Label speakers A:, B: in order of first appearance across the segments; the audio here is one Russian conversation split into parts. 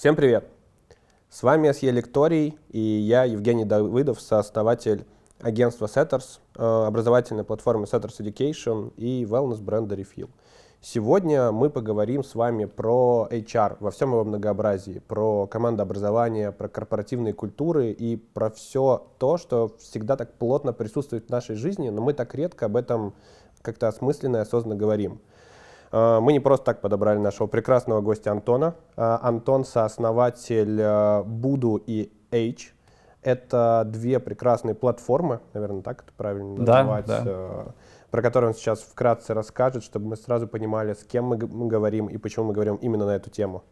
A: Всем привет! С вами СЕ Лекторий и я Евгений Давыдов, сооснователь агентства Setters, э, образовательной платформы Setters Education и wellness бренда Refill. Сегодня мы поговорим с вами про HR во всем его многообразии, про командообразование, про корпоративные культуры и про все то, что всегда так плотно присутствует в нашей жизни, но мы так редко об этом как-то осмысленно и осознанно говорим. Э, мы не просто так подобрали нашего прекрасного гостя Антона. Э, Антон — сооснователь э, Буду и H. Это две прекрасные платформы, наверное, так это правильно называть, да, про которые он сейчас вкратце расскажет, чтобы мы сразу понимали, с кем мы говорим и почему мы говорим именно на эту тему.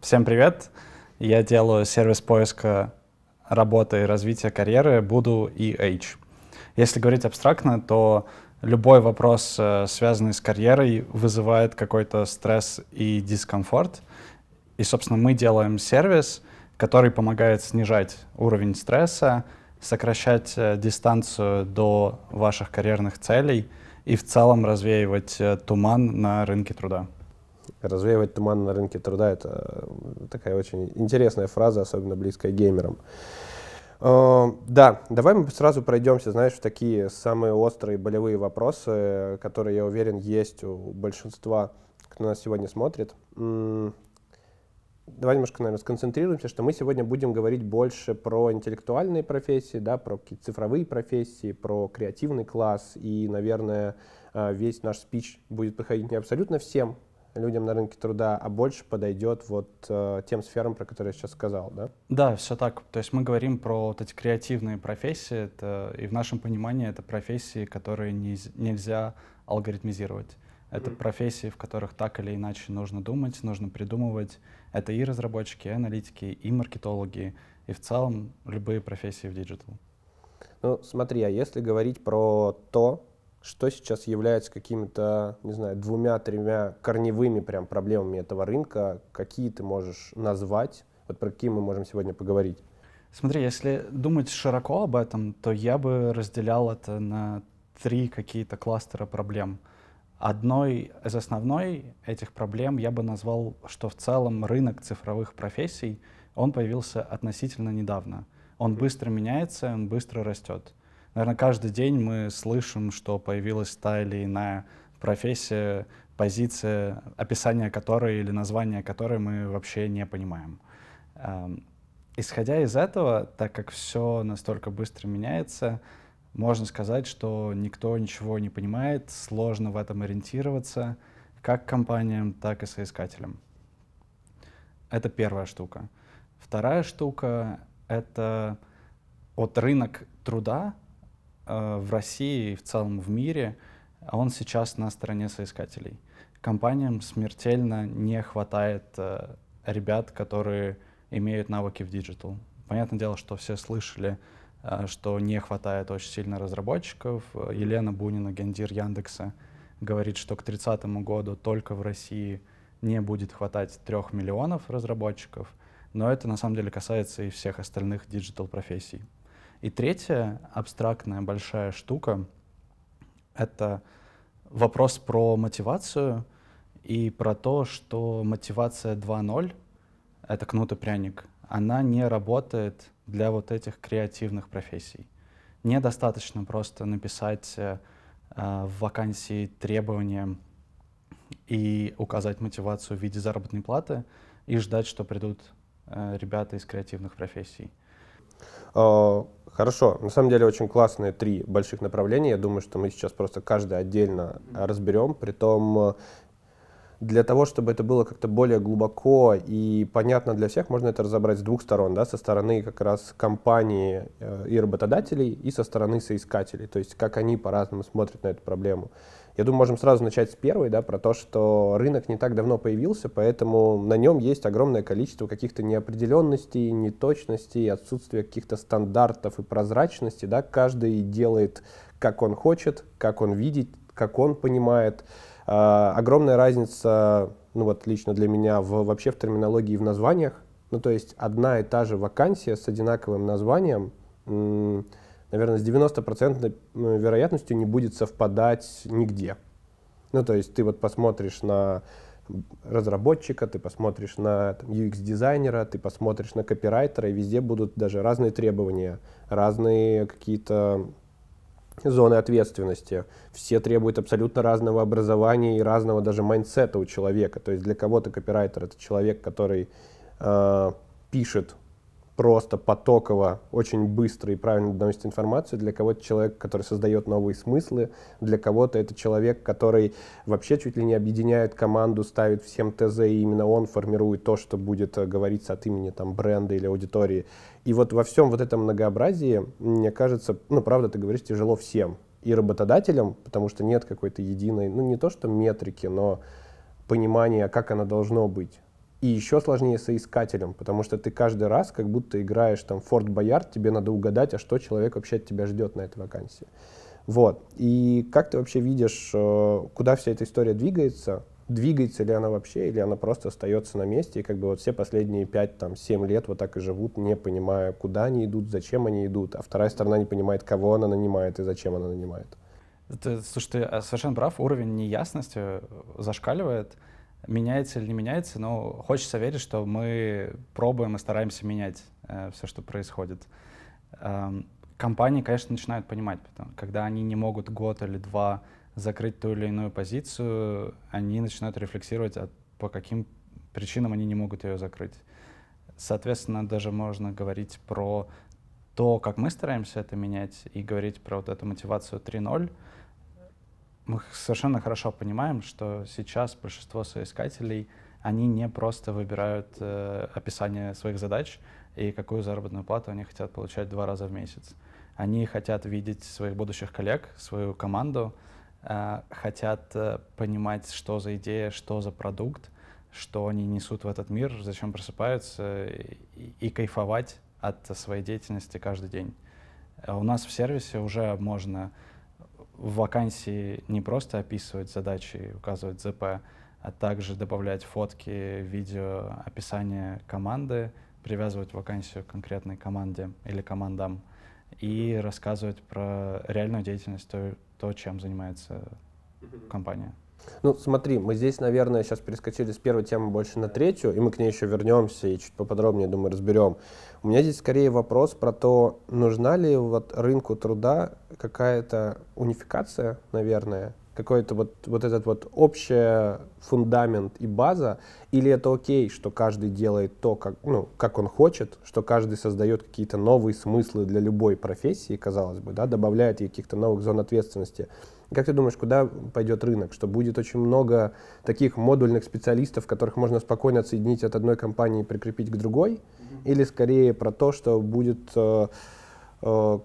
A: Всем привет!
B: Я делаю сервис поиска работы и развития карьеры Буду и H. Если говорить абстрактно, то любой вопрос, э, связанный с карьерой, вызывает какой-то стресс и дискомфорт. И, собственно, мы делаем сервис, который помогает снижать уровень стресса, сокращать э, дистанцию до ваших карьерных целей и в целом развеивать э,
A: туман на рынке труда. Развеивать туман на рынке труда — это такая очень интересная фраза, особенно близкая геймерам. Эм, да, давай мы сразу пройдемся, знаешь, в такие самые острые болевые вопросы, которые, я уверен, есть у большинства, кто нас сегодня смотрит. Давай немножко, наверное, сконцентрируемся, что мы сегодня будем говорить больше про интеллектуальные профессии, да, про какие-то цифровые профессии, про креативный класс. И, наверное, э, весь наш спич будет проходить не абсолютно всем людям на рынке труда, а больше подойдет вот э, тем сферам, про которые я сейчас сказал, да?
B: Да, все так. То есть мы говорим про вот эти креативные профессии, это, и в нашем понимании это профессии, которые не, нельзя алгоритмизировать. Это mm профессии, в которых так или иначе нужно думать, нужно придумывать. Это и разработчики, и аналитики, и маркетологи, и в целом любые профессии в диджитал.
A: Ну, смотри, а если говорить про то, что сейчас является какими-то, не знаю, двумя-тремя корневыми прям проблемами этого рынка, какие ты можешь назвать, вот про какие мы можем сегодня поговорить?
B: Смотри, если думать широко об этом, то я бы разделял это на три какие-то кластера проблем. Одной из основной этих проблем я бы назвал, что в целом рынок цифровых профессий, он появился относительно недавно. Он быстро меняется, он быстро растет наверное, каждый день мы слышим, что появилась та или иная профессия, позиция, описание которой или название которой мы вообще не понимаем. Эм, исходя из этого, так как все настолько быстро меняется, можно сказать, что никто ничего не понимает, сложно в этом ориентироваться как компаниям, так и соискателям. Это первая штука. Вторая штука — это от рынок труда Э, в России и в целом в мире, а он сейчас на стороне соискателей. Компаниям смертельно не хватает э, ребят, которые имеют навыки в диджитал. Понятное дело, что все слышали, э, что не хватает очень сильно разработчиков. Елена Бунина, гендир Яндекса, говорит, что к 30 году только в России не будет хватать трех миллионов разработчиков, но это на самом деле касается и всех остальных диджитал профессий. И третья абстрактная большая штука — это вопрос про мотивацию и про то, что мотивация 2.0 — это кнут и пряник. Она не работает для вот этих креативных профессий. Недостаточно просто написать э, в вакансии требования и указать мотивацию в виде заработной платы и ждать, что придут э, ребята из креативных профессий.
A: А, хорошо, на самом деле очень классные три больших направления. Я думаю, что мы сейчас просто каждое отдельно разберем. Притом э, для того, чтобы это было как-то более глубоко и понятно для всех, можно это разобрать с двух сторон, да, со стороны как раз компании э, и работодателей, и со стороны соискателей, то есть как они по-разному смотрят на эту проблему. Я думаю, можем сразу начать с первой, да, про то, что рынок не так давно появился, поэтому на нем есть огромное количество каких-то неопределенностей, неточностей, отсутствия каких-то стандартов и прозрачности, да, каждый делает, как он хочет, как он видит, как он понимает. Э, огромная разница, ну вот лично для меня, в, вообще в терминологии и в названиях. Ну то есть одна и та же вакансия с одинаковым названием, наверное, с 90% вероятностью не будет совпадать нигде. Ну, то есть ты вот посмотришь на разработчика, ты посмотришь на UX-дизайнера, ты посмотришь на копирайтера, и везде будут даже разные требования, разные какие-то зоны ответственности. Все требуют абсолютно разного образования и разного даже майндсета у человека. То есть для кого-то копирайтер — это человек, который э, пишет просто потоково, очень быстро и правильно доносит информацию. Для кого-то человек, который создает новые смыслы, для кого-то это человек, который вообще чуть ли не объединяет команду, ставит всем ТЗ, и именно он формирует то, что будет э, говориться от имени там, бренда или аудитории. И вот во всем вот этом многообразии, мне кажется, ну, правда, ты говоришь, тяжело всем. И работодателям, потому что нет какой-то единой, ну, не то что метрики, но понимания, а как она должно быть и еще сложнее соискателем, потому что ты каждый раз как будто играешь там Форт Боярд, тебе надо угадать, а что человек вообще от тебя ждет на этой вакансии. Вот. И как ты вообще видишь, э, куда вся эта история двигается? Двигается ли она вообще, или она просто остается на месте, и как бы вот все последние 5-7 лет вот так и живут, не понимая, куда они идут, зачем они идут, а вторая сторона не понимает, кого она нанимает и зачем она нанимает.
B: Ты, слушай, ты а, совершенно прав, уровень неясности э, зашкаливает меняется или не меняется, но хочется верить, что мы пробуем и стараемся менять э, все, что происходит. Эм, компании, конечно, начинают понимать, потому, когда они не могут год или два закрыть ту или иную позицию, они начинают рефлексировать, от, а по каким причинам они не могут ее закрыть. Соответственно, даже можно говорить про то, как мы стараемся это менять, и говорить про вот эту мотивацию 3.0, мы совершенно хорошо понимаем, что сейчас большинство соискателей, они не просто выбирают э, описание своих задач и какую заработную плату они хотят получать два раза в месяц. Они хотят видеть своих будущих коллег, свою команду, э, хотят э, понимать, что за идея, что за продукт, что они несут в этот мир, зачем просыпаются и, и кайфовать от своей деятельности каждый день. Э, у нас в сервисе уже можно в вакансии не просто описывать задачи, указывать ЗП, а также добавлять фотки, видео, описание команды, привязывать вакансию к конкретной команде или командам и рассказывать про реальную деятельность, то, то чем занимается компания.
A: Ну, смотри, мы здесь, наверное, сейчас перескочили с первой темы больше на третью, и мы к ней еще вернемся и чуть поподробнее, думаю, разберем. У меня здесь скорее вопрос про то, нужна ли вот рынку труда какая-то унификация, наверное, какой-то вот, вот этот вот общий фундамент и база, или это окей, что каждый делает то, как, ну, как он хочет, что каждый создает какие-то новые смыслы для любой профессии, казалось бы, да, добавляет ей каких-то новых зон ответственности. Как ты думаешь, куда пойдет рынок? Что будет очень много таких модульных специалистов, которых можно спокойно отсоединить от одной компании и прикрепить к другой? Mm-hmm. Или скорее про то, что будет э, э,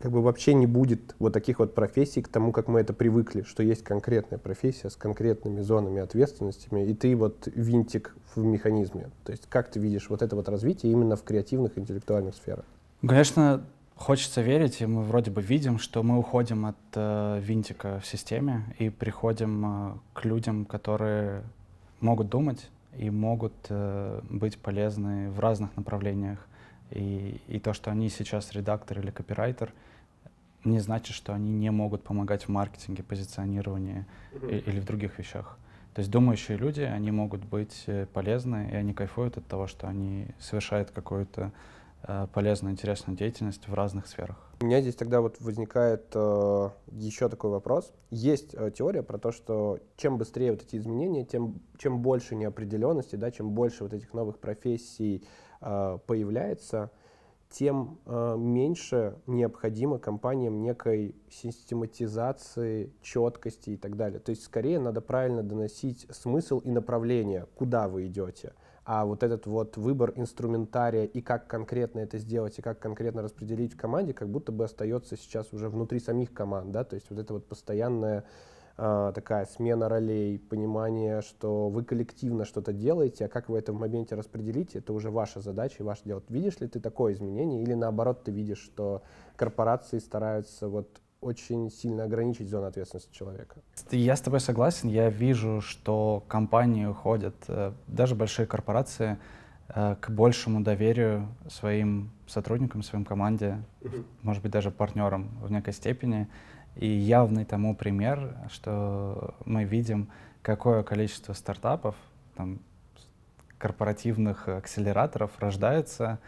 A: как бы вообще не будет вот таких вот профессий к тому, как мы это привыкли, что есть конкретная профессия с конкретными зонами ответственностями, и ты вот винтик в механизме. То есть как ты видишь вот это вот развитие именно в креативных интеллектуальных сферах?
B: Конечно, Хочется верить, и мы вроде бы видим, что мы уходим от э, винтика в системе и приходим э, к людям, которые могут думать и могут э, быть полезны в разных направлениях. И, и то, что они сейчас редактор или копирайтер, не значит, что они не могут помогать в маркетинге, позиционировании и, или в других вещах. То есть думающие люди, они могут быть э, полезны, и они кайфуют от того, что они совершают какую-то Э, полезную, интересную деятельность в разных сферах.
A: У меня здесь тогда вот возникает э, еще такой вопрос. Есть э, теория про то, что чем быстрее вот эти изменения, тем чем больше неопределенности, да, чем больше вот этих новых профессий э, появляется, тем э, меньше необходимо компаниям некой систематизации, четкости и так далее. То есть скорее надо правильно доносить смысл и направление, куда вы идете а вот этот вот выбор инструментария и как конкретно это сделать, и как конкретно распределить в команде, как будто бы остается сейчас уже внутри самих команд, да, то есть вот это вот постоянная а, такая смена ролей, понимание, что вы коллективно что-то делаете, а как вы это в моменте распределите, это уже ваша задача и ваше дело. Видишь ли ты такое изменение или наоборот ты видишь, что корпорации стараются вот очень сильно ограничить зону ответственности человека.
B: Я с тобой согласен. Я вижу, что компании уходят, э, даже большие корпорации, э, к большему доверию своим сотрудникам, своим команде, может быть, даже партнерам в некой степени. И явный тому пример, что мы видим, какое количество стартапов, там, корпоративных акселераторов рождается,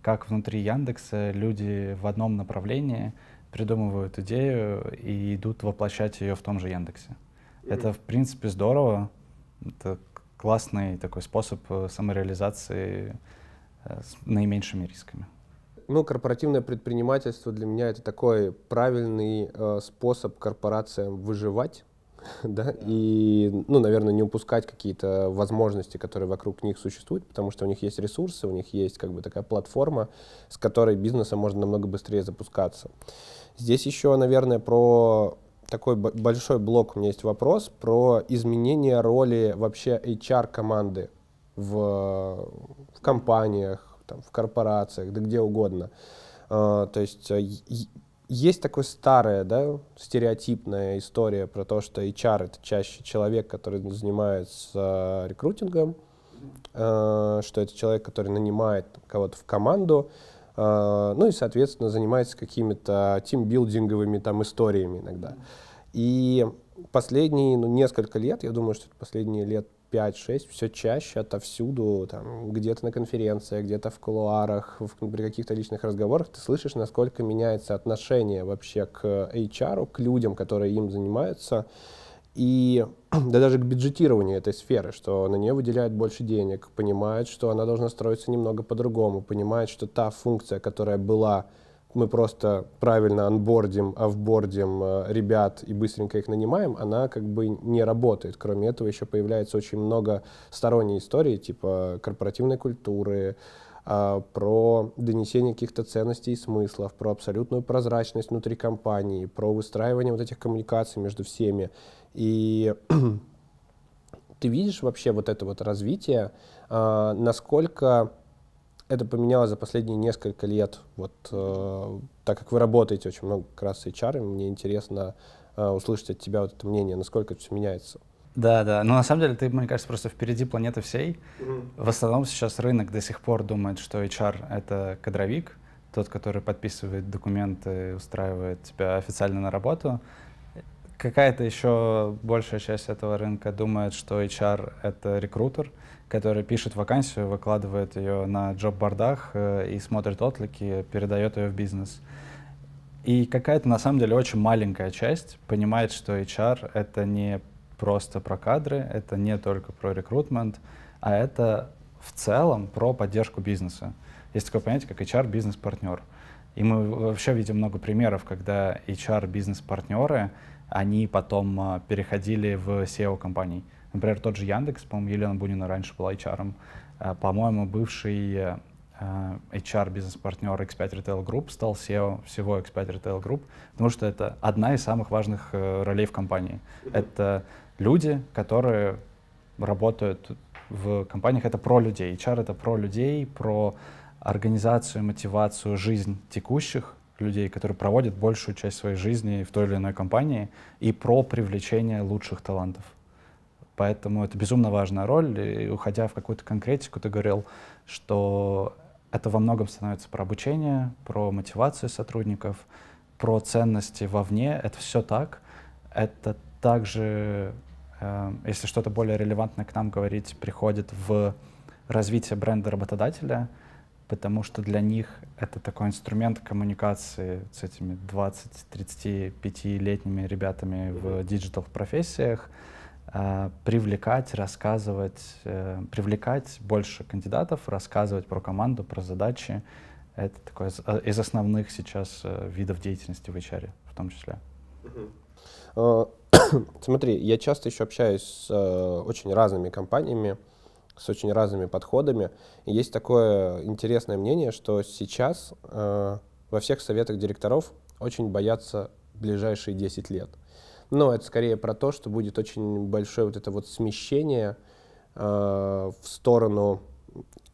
B: как внутри Яндекса люди в одном направлении — придумывают идею и идут воплощать ее в том же Яндексе. Это, в принципе, здорово. Это классный такой способ э, самореализации э, с наименьшими рисками.
A: Ну, корпоративное предпринимательство для меня это такой правильный э, способ корпорациям выживать, да, и, ну, наверное, не упускать какие-то возможности, которые вокруг них существуют, потому что у них есть ресурсы, у них есть как бы такая платформа, с которой бизнеса можно намного быстрее запускаться. Здесь еще, наверное, про такой большой блок у меня есть вопрос про изменение роли вообще HR-команды в, в компаниях, там, в корпорациях, да где угодно. А, то есть э, есть такая старая, да, стереотипная история про то, что HR — это чаще человек, который занимается рекрутингом, э, что это человек, который нанимает кого-то в команду, Э, ну и, соответственно, занимается какими-то тимбилдинговыми там историями иногда. И последние ну, несколько лет, я думаю, что последние лет 5-6, все чаще отовсюду, там, где-то на конференциях, где-то в кулуарах, в, при каких-то личных разговорах, ты слышишь, насколько меняется отношение вообще к HR, к людям, которые им занимаются, и да даже к бюджетированию этой сферы, что на нее выделяют больше денег, понимают, что она должна строиться немного по-другому, понимают, что та функция, которая была, мы просто правильно анбордим, офбордим э, ребят и быстренько их нанимаем, она как бы не работает. Кроме этого еще появляется очень много сторонней истории, типа корпоративной культуры, а, про донесение каких-то ценностей и смыслов, про абсолютную прозрачность внутри компании, про выстраивание вот этих коммуникаций между всеми. И ты видишь вообще вот это вот развитие, а, насколько это поменялось за последние несколько лет, вот э, так как вы работаете очень много как раз с HR, мне интересно э, услышать от тебя вот это мнение, насколько все меняется. Да,
B: да. Но ну, на самом деле ты, мне кажется, просто впереди планеты всей. Mm-hmm. В основном сейчас рынок до сих пор думает, что HR — это кадровик, тот, который подписывает документы, устраивает тебя официально на работу какая-то еще большая часть этого рынка думает, что HR — это рекрутер, который пишет вакансию, выкладывает ее на джоб-бордах э, и смотрит отклики, передает ее в бизнес. И какая-то, на самом деле, очень маленькая часть понимает, что HR — это не просто про кадры, это не только про рекрутмент, а это в целом про поддержку бизнеса. Есть такое понятие, как HR-бизнес-партнер. И мы вообще видим много примеров, когда HR-бизнес-партнеры — они потом а, переходили в SEO-компании. Например, тот же Яндекс, по-моему, Елена Бунина раньше была HR. А, по-моему, бывший а, HR бизнес-партнер X5 Retail Group стал SEO всего X5 Retail Group, потому что это одна из самых важных э, ролей в компании. Это люди, которые работают в компаниях, это про людей. HR — это про людей, про организацию, мотивацию, жизнь текущих людей, которые проводят большую часть своей жизни в той или иной компании, и про привлечение лучших талантов. Поэтому это безумно важная роль. И уходя в какую-то конкретику, ты говорил, что это во многом становится про обучение, про мотивацию сотрудников, про ценности вовне. Это все так. Это также, э, если что-то более релевантное к нам говорить, приходит в развитие бренда работодателя — потому что для них это такой инструмент коммуникации с этими 20-35-летними ребятами mm-hmm. в диджитал-профессиях, а, привлекать, рассказывать, э, привлекать больше кандидатов, рассказывать про команду, про задачи. Это такой из э, основных сейчас э, видов деятельности в HR в том числе.
A: А, смотри, я часто еще общаюсь с очень разными компаниями, с очень разными подходами. И есть такое интересное мнение, что сейчас э, во всех советах директоров очень боятся ближайшие 10 лет. Но это скорее про то, что будет очень большое вот это вот смещение э, в сторону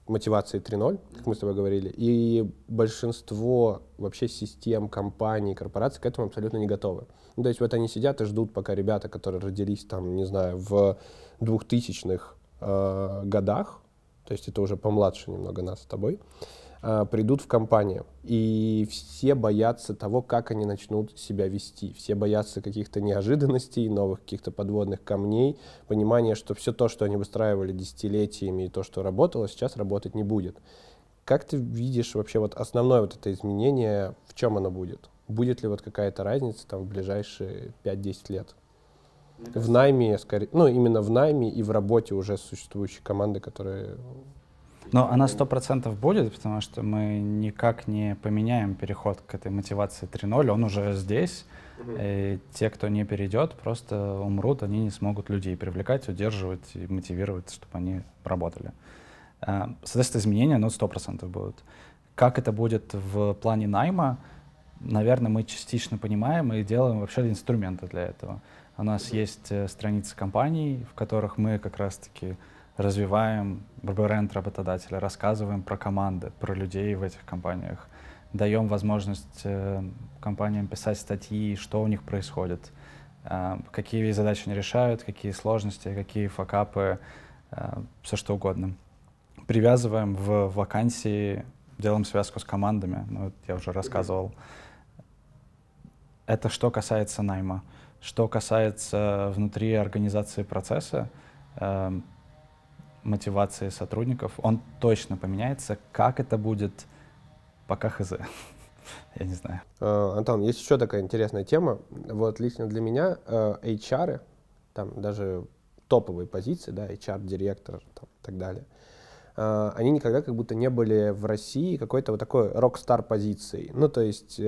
A: мотивации 3.0, как мы с тобой говорили, и большинство вообще систем, компаний, корпораций к этому абсолютно не готовы. Ну, то есть вот они сидят и ждут, пока ребята, которые родились там, не знаю, в 2000-х, э, годах, то есть это уже помладше немного нас с тобой, э, придут в компанию. И все боятся того, как они начнут себя вести. Все боятся каких-то неожиданностей, новых каких-то подводных камней, понимания, что все то, что они выстраивали десятилетиями и то, что работало, сейчас работать не будет. Как ты видишь вообще вот основное вот это изменение, в чем оно будет? Будет ли вот какая-то разница там в ближайшие 5-10 лет? В найме, скорее, ну, именно в найме и в работе уже существующей команды, которая.
B: Но она сто процентов будет, потому что мы никак не поменяем переход к этой мотивации 3.0, он уже здесь. И те, кто не перейдет, просто умрут, они не смогут людей привлекать, удерживать и мотивировать, чтобы они работали. А, соответственно, изменения, ну, сто процентов будут. Как это будет в плане найма, наверное, мы частично понимаем и делаем вообще инструменты для этого. У нас есть э, страницы компаний, в которых мы как раз-таки развиваем бренд работодателя, рассказываем про команды, про людей в этих компаниях, даем возможность э, компаниям писать статьи, что у них происходит, э, какие задачи они решают, какие сложности, какие факапы, все что угодно. Привязываем в вакансии, делаем связку с командами, ну, я уже рассказывал. Это что касается найма. Uh, что касается внутри организации процесса, э, мотивации сотрудников, он точно поменяется. Как это будет, пока хз.
A: Я не знаю. Э, Антон, есть еще такая интересная тема. Вот лично для меня э, HR, там даже топовые позиции, да, HR-директор и так далее, э, они никогда как будто не были в России какой-то вот такой рок-стар позицией. Ну, то есть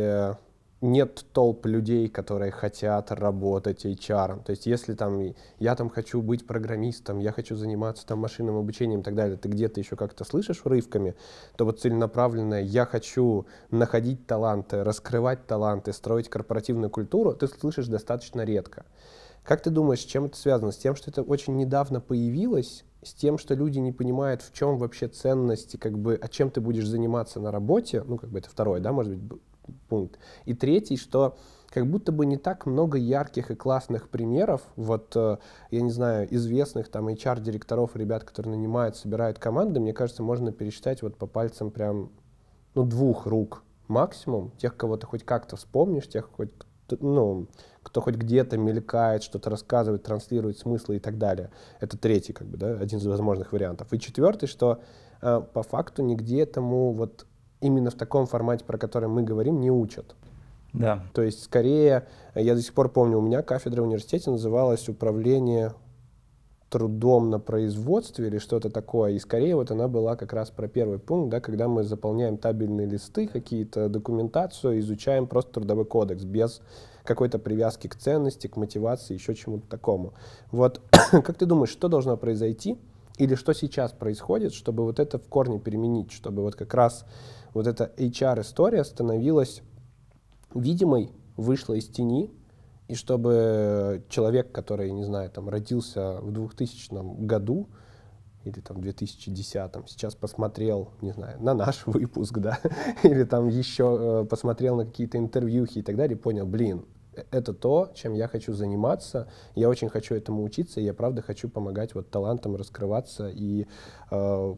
A: нет толп людей, которые хотят работать HR. То есть если там я там хочу быть программистом, я хочу заниматься там машинным обучением и так далее, ты где-то еще как-то слышишь урывками, то вот целенаправленное «я хочу находить таланты, раскрывать таланты, строить корпоративную культуру» ты слышишь достаточно редко. Как ты думаешь, с чем это связано? С тем, что это очень недавно появилось, с тем, что люди не понимают, в чем вообще ценности, как бы, а чем ты будешь заниматься на работе, ну, как бы это второе, да, может быть, пункт. И третий, что как будто бы не так много ярких и классных примеров, вот, э, я не знаю, известных там HR-директоров, ребят, которые нанимают, собирают команды, мне кажется, можно пересчитать вот по пальцам прям, ну, двух рук максимум, тех, кого ты хоть как-то вспомнишь, тех, хоть, ну, кто хоть где-то мелькает, что-то рассказывает, транслирует смыслы и так далее. Это третий, как бы, да, один из возможных вариантов. И четвертый, что э, по факту нигде этому вот именно в таком формате, про который мы говорим, не учат. Да. То есть, скорее, я до сих пор помню, у меня кафедра в университете называлась «Управление трудом на производстве» или что-то такое. И скорее вот она была как раз про первый пункт, да, когда мы заполняем табельные листы, какие-то документацию, изучаем просто трудовой кодекс без какой-то привязки к ценности, к мотивации, еще чему-то такому. Вот как ты думаешь, что должно произойти или что сейчас происходит, чтобы вот это в корне переменить, чтобы вот как раз вот эта HR-история становилась видимой, вышла из тени, и чтобы человек, который, не знаю, там родился в 2000 году или там 2010, сейчас посмотрел, не знаю, на наш выпуск, да, или там еще э, посмотрел на какие-то интервьюхи и так далее, и понял, блин, э, это то, чем я хочу заниматься, я очень хочу этому учиться, и я правда хочу помогать вот талантам раскрываться и э,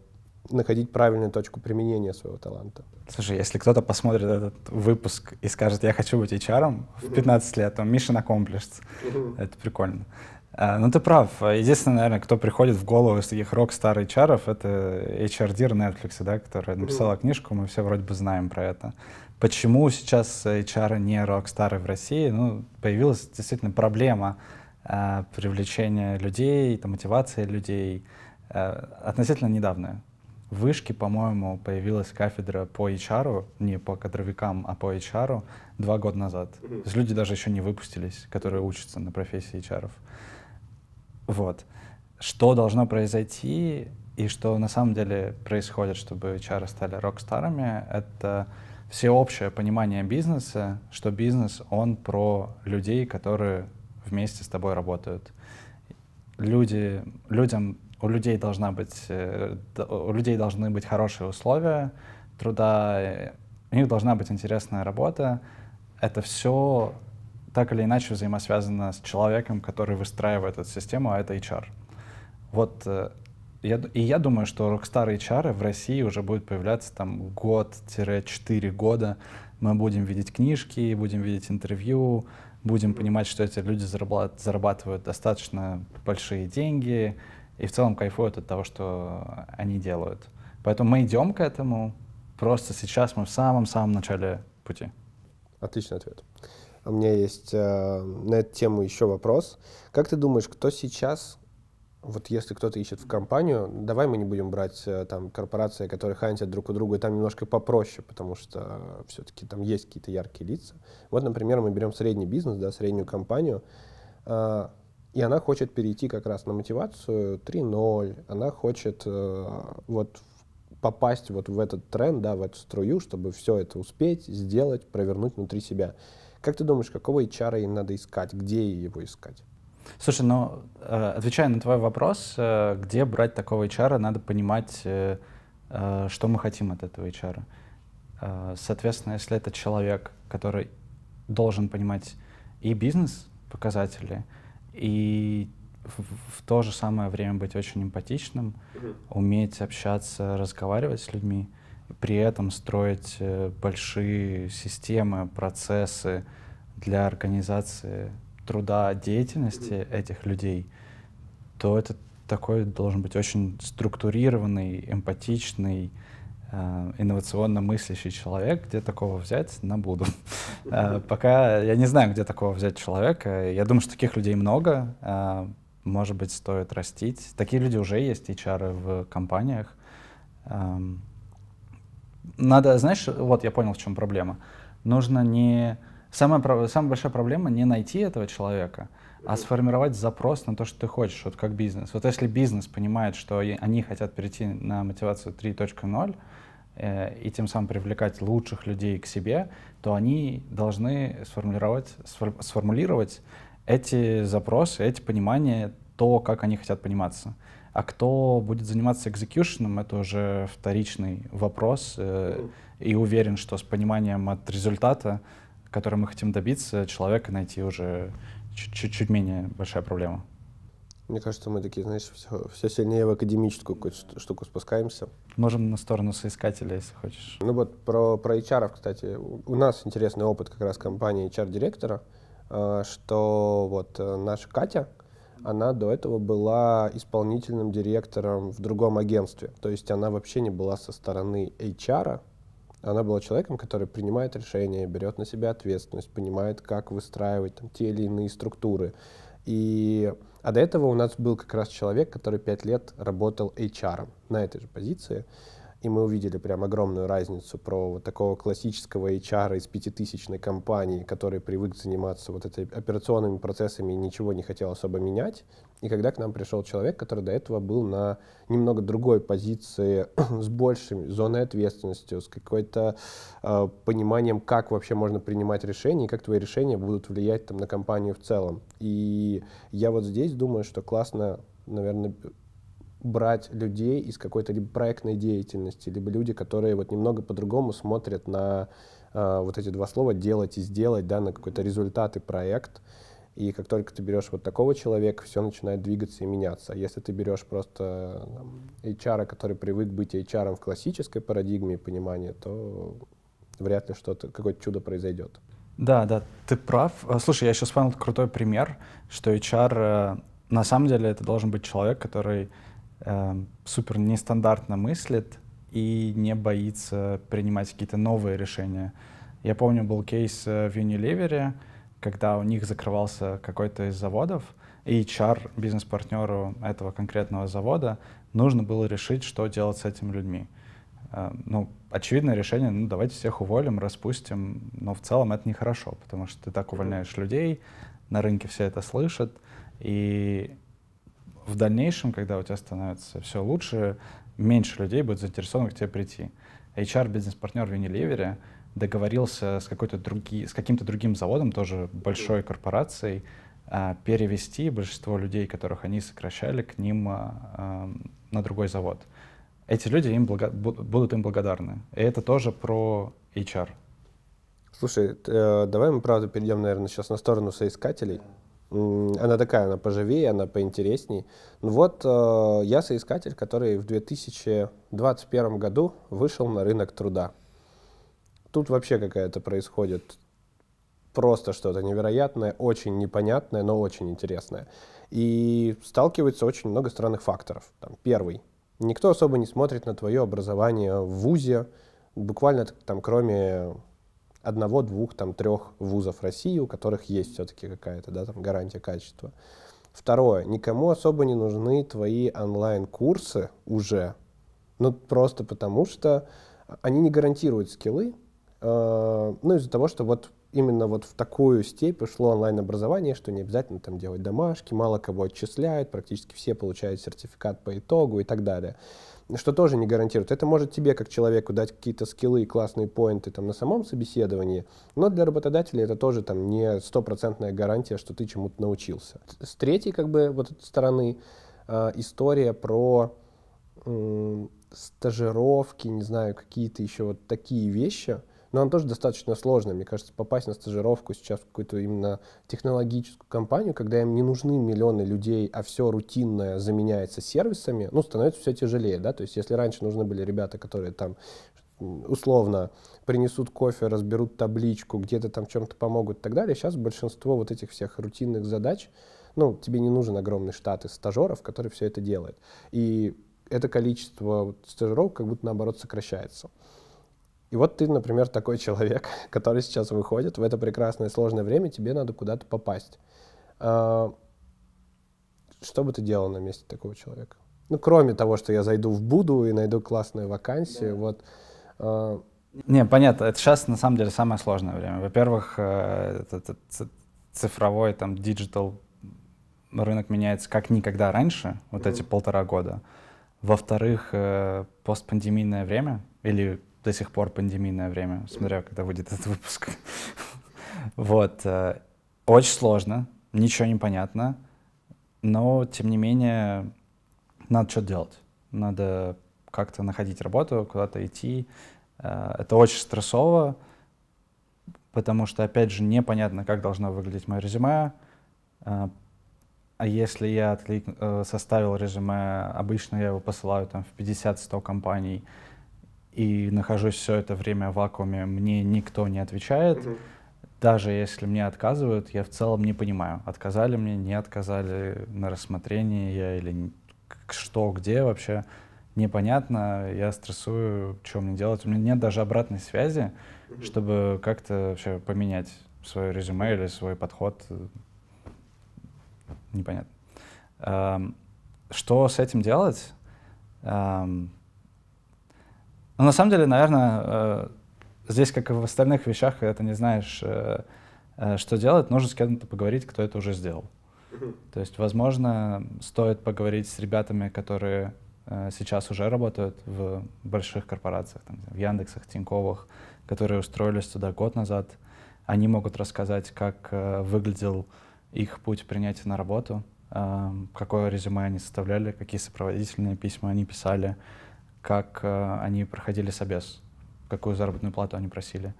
A: находить правильную точку применения своего таланта.
B: Слушай, если кто-то посмотрит этот выпуск и скажет, я хочу быть HR в 15 лет, то Миша накомплишится. Это прикольно. А, ну, ты прав. Единственное, наверное, кто приходит в голову из таких рок-стар HR, это HRD Netflix, да, которая написала книжку, мы все вроде бы знаем про это. Почему сейчас HR не рок-стары в России? Ну, появилась действительно проблема а, привлечения людей, мотивации людей а, относительно недавняя. В Вышке, по-моему, появилась кафедра по HR, не по кадровикам, а по HR два года назад. То есть люди даже еще не выпустились, которые учатся на профессии HR. Вот. Что должно произойти и что на самом деле происходит, чтобы HR стали рок-старами, это всеобщее понимание бизнеса, что бизнес, он про людей, которые вместе с тобой работают. Люди, людям у людей, должна быть, э, у людей должны быть хорошие условия труда, у них должна быть интересная работа. Это все так или иначе взаимосвязано с человеком, который выстраивает эту систему, а это HR. Вот э, я, и я думаю, что Rockstar HR в России уже будет появляться там год-4 года. Мы будем видеть книжки, будем видеть интервью, будем понимать, что эти люди зарабатывают достаточно большие деньги, и в целом кайфуют от того, что они делают. Поэтому мы идем к этому. Просто сейчас мы в самом-самом начале пути.
A: Отличный ответ. У меня есть э, на эту тему еще вопрос. Как ты думаешь, кто сейчас, вот если кто-то ищет в компанию, давай мы не будем брать э, там корпорации, которые хантят друг у друга, и там немножко попроще, потому что э, все-таки там есть какие-то яркие лица. Вот, например, мы берем средний бизнес, да, среднюю компанию. Э, и она хочет перейти как раз на мотивацию 3.0. Она хочет э, вот попасть вот в этот тренд, да, в эту струю, чтобы все это успеть, сделать, провернуть внутри себя. Как ты думаешь, какого HR ей надо искать, где его искать?
B: Слушай, ну, э, отвечая на твой вопрос, э, где брать такого HR, надо понимать, э, что мы хотим от этого HR. Соответственно, если это человек, который должен понимать и бизнес-показатели, и в, в то же самое время быть очень эмпатичным, mm-hmm. уметь общаться, разговаривать с людьми, при этом строить э, большие системы, процессы для организации труда, деятельности mm-hmm. этих людей, то это такой должен быть очень структурированный, эмпатичный, Э, инновационно мыслящий человек, где такого взять на буду. Э, пока я не знаю, где такого взять человека. Я думаю, что таких людей много. Э, может быть, стоит растить. Такие люди уже есть, HR в компаниях. Эм, надо, знаешь, вот я понял, в чем проблема. Нужно не... Самая, самая большая проблема не найти этого человека — а сформировать запрос на то, что ты хочешь, вот как бизнес. Вот если бизнес понимает, что они хотят перейти на мотивацию 3.0 э, и тем самым привлекать лучших людей к себе, то они должны сформулировать, сформулировать эти запросы, эти понимания, то, как они хотят пониматься. А кто будет заниматься экзекьюшеном, это уже вторичный вопрос. Э, и уверен, что с пониманием от результата, который мы хотим добиться, человека найти уже чуть-чуть менее большая проблема.
A: Мне кажется, мы такие, знаешь, все, все сильнее в академическую какую-то штуку спускаемся. Можем на сторону соискателя, если хочешь. Ну вот про, про HR, кстати, у нас интересный опыт как раз компании HR-директора, э, что вот э, наша Катя, она до этого была исполнительным директором в другом агентстве. То есть она вообще не была со стороны HR, она была человеком, который принимает решения, берет на себя ответственность, понимает, как выстраивать там, те или иные структуры. И, а до этого у нас был как раз человек, который пять лет работал HR на этой же позиции. И мы увидели прям огромную разницу про вот такого классического HR из пятитысячной компании, который привык заниматься вот этой операционными процессами и ничего не хотел особо менять. И когда к нам пришел человек, который до этого был на немного другой позиции, с большей зоной ответственности с какой-то э, пониманием, как вообще можно принимать решения, и как твои решения будут влиять там, на компанию в целом. И я вот здесь думаю, что классно, наверное, брать людей из какой-то либо проектной деятельности, либо люди, которые вот немного по-другому смотрят на э, вот эти два слова «делать» и «сделать», да, на какой-то результат и проект. И как только ты берешь вот такого человека, все начинает двигаться и меняться. А если ты берешь просто там, HR, который привык быть HR в классической парадигме понимания, то вряд ли что-то, какое-то чудо произойдет.
B: Да, да, ты прав. Э, слушай, я еще вспомнил крутой пример, что HR, э, на самом деле, это должен быть человек, который Эм, супер нестандартно мыслит и не боится принимать какие-то новые решения. Я помню, был кейс э, в Unilever, когда у них закрывался какой-то из заводов, и HR, бизнес-партнеру этого конкретного завода, нужно было решить, что делать с этими людьми. Э, ну, очевидное решение, ну, давайте всех уволим, распустим, но в целом это нехорошо, потому что ты так увольняешь людей, на рынке все это слышат, и в дальнейшем, когда у тебя становится все лучше, меньше людей будет заинтересовано к тебе прийти. HR-бизнес-партнер в Unilever договорился с, какой-то други, с каким-то другим заводом, тоже большой корпорацией, а, перевести большинство людей, которых они сокращали, к ним а, на другой завод. Эти люди им блага... будут им благодарны.
A: И это тоже про HR. Слушай, э, давай мы, правда, перейдем, наверное, сейчас на сторону соискателей она такая, она поживее, она поинтересней. Ну вот, э, я соискатель, который в 2021 году вышел на рынок труда. Тут вообще какая-то происходит просто что-то невероятное, очень непонятное, но очень интересное. И сталкивается очень много странных факторов. Там, первый. Никто особо не смотрит на твое образование в ВУЗе, буквально там кроме одного, двух, там, трех вузов России, у которых есть все-таки какая-то, да, там, гарантия качества. Второе, никому особо не нужны твои онлайн-курсы уже, ну, просто потому что они не гарантируют скиллы, э, ну, из-за того, что вот именно вот в такую степь шло онлайн-образование, что не обязательно там делать домашки, мало кого отчисляют, практически все получают сертификат по итогу и так далее. Что тоже не гарантирует. Это может тебе, как человеку, дать какие-то скиллы и классные поинты там, на самом собеседовании, но для работодателя это тоже там, не стопроцентная гарантия, что ты чему-то научился. С третьей как бы, вот стороны э, история про э, стажировки, не знаю, какие-то еще вот такие вещи – но он тоже достаточно сложный, Мне кажется, попасть на стажировку сейчас в какую-то именно технологическую компанию, когда им не нужны миллионы людей, а все рутинное заменяется сервисами, ну, становится все тяжелее, да, то есть если раньше нужны были ребята, которые там условно принесут кофе, разберут табличку, где-то там чем-то помогут и так далее. Сейчас большинство вот этих всех рутинных задач, ну, тебе не нужен огромный штат из стажеров, который все это делает. И это количество стажеров как будто наоборот сокращается. И вот ты, например, такой человек, который сейчас выходит в это прекрасное сложное время, тебе надо куда-то попасть. А, что бы ты делал на месте такого человека? Ну, кроме того, что я зайду в Буду и найду классную вакансию, да. вот. А. Не, понятно, это сейчас на самом деле самое
B: сложное время. Во-первых,
A: э,
B: цифровой там диджитал рынок меняется как никогда раньше, вот mm-hmm. эти полтора года. Во-вторых, э, постпандемийное время или до сих пор пандемийное время, смотря когда выйдет этот выпуск. Вот. Э, очень сложно, ничего не понятно, но, тем не менее, надо что то делать. Надо как-то находить работу, куда-то идти. Э, это очень стрессово, потому что, опять же, непонятно, как должно выглядеть мое резюме. Э, а если я отли составил резюме, обычно я его посылаю там, в 50-100 компаний, и нахожусь все это время в вакууме, мне никто не отвечает. Угу. Даже если мне отказывают, я в целом не понимаю, отказали мне, не отказали на рассмотрение я или что, где вообще. Непонятно, я стрессую, что мне делать. У меня нет даже обратной связи, угу. чтобы как-то вообще поменять свое резюме или свой подход. Непонятно. Эм, что с этим делать? Эм, но ну, на самом деле, наверное, э, здесь, как и в остальных вещах, когда ты не знаешь, э, э, что делать, нужно с кем-то поговорить, кто это уже сделал. То есть, возможно, стоит поговорить с ребятами, которые сейчас уже работают в больших корпорациях, там, в Яндексах, Тиньковых, которые устроились туда год назад. Они могут рассказать, как выглядел их путь принятия на работу, какое резюме они составляли, какие сопроводительные письма они писали, как э, они проходили собес, какую заработную плату они просили,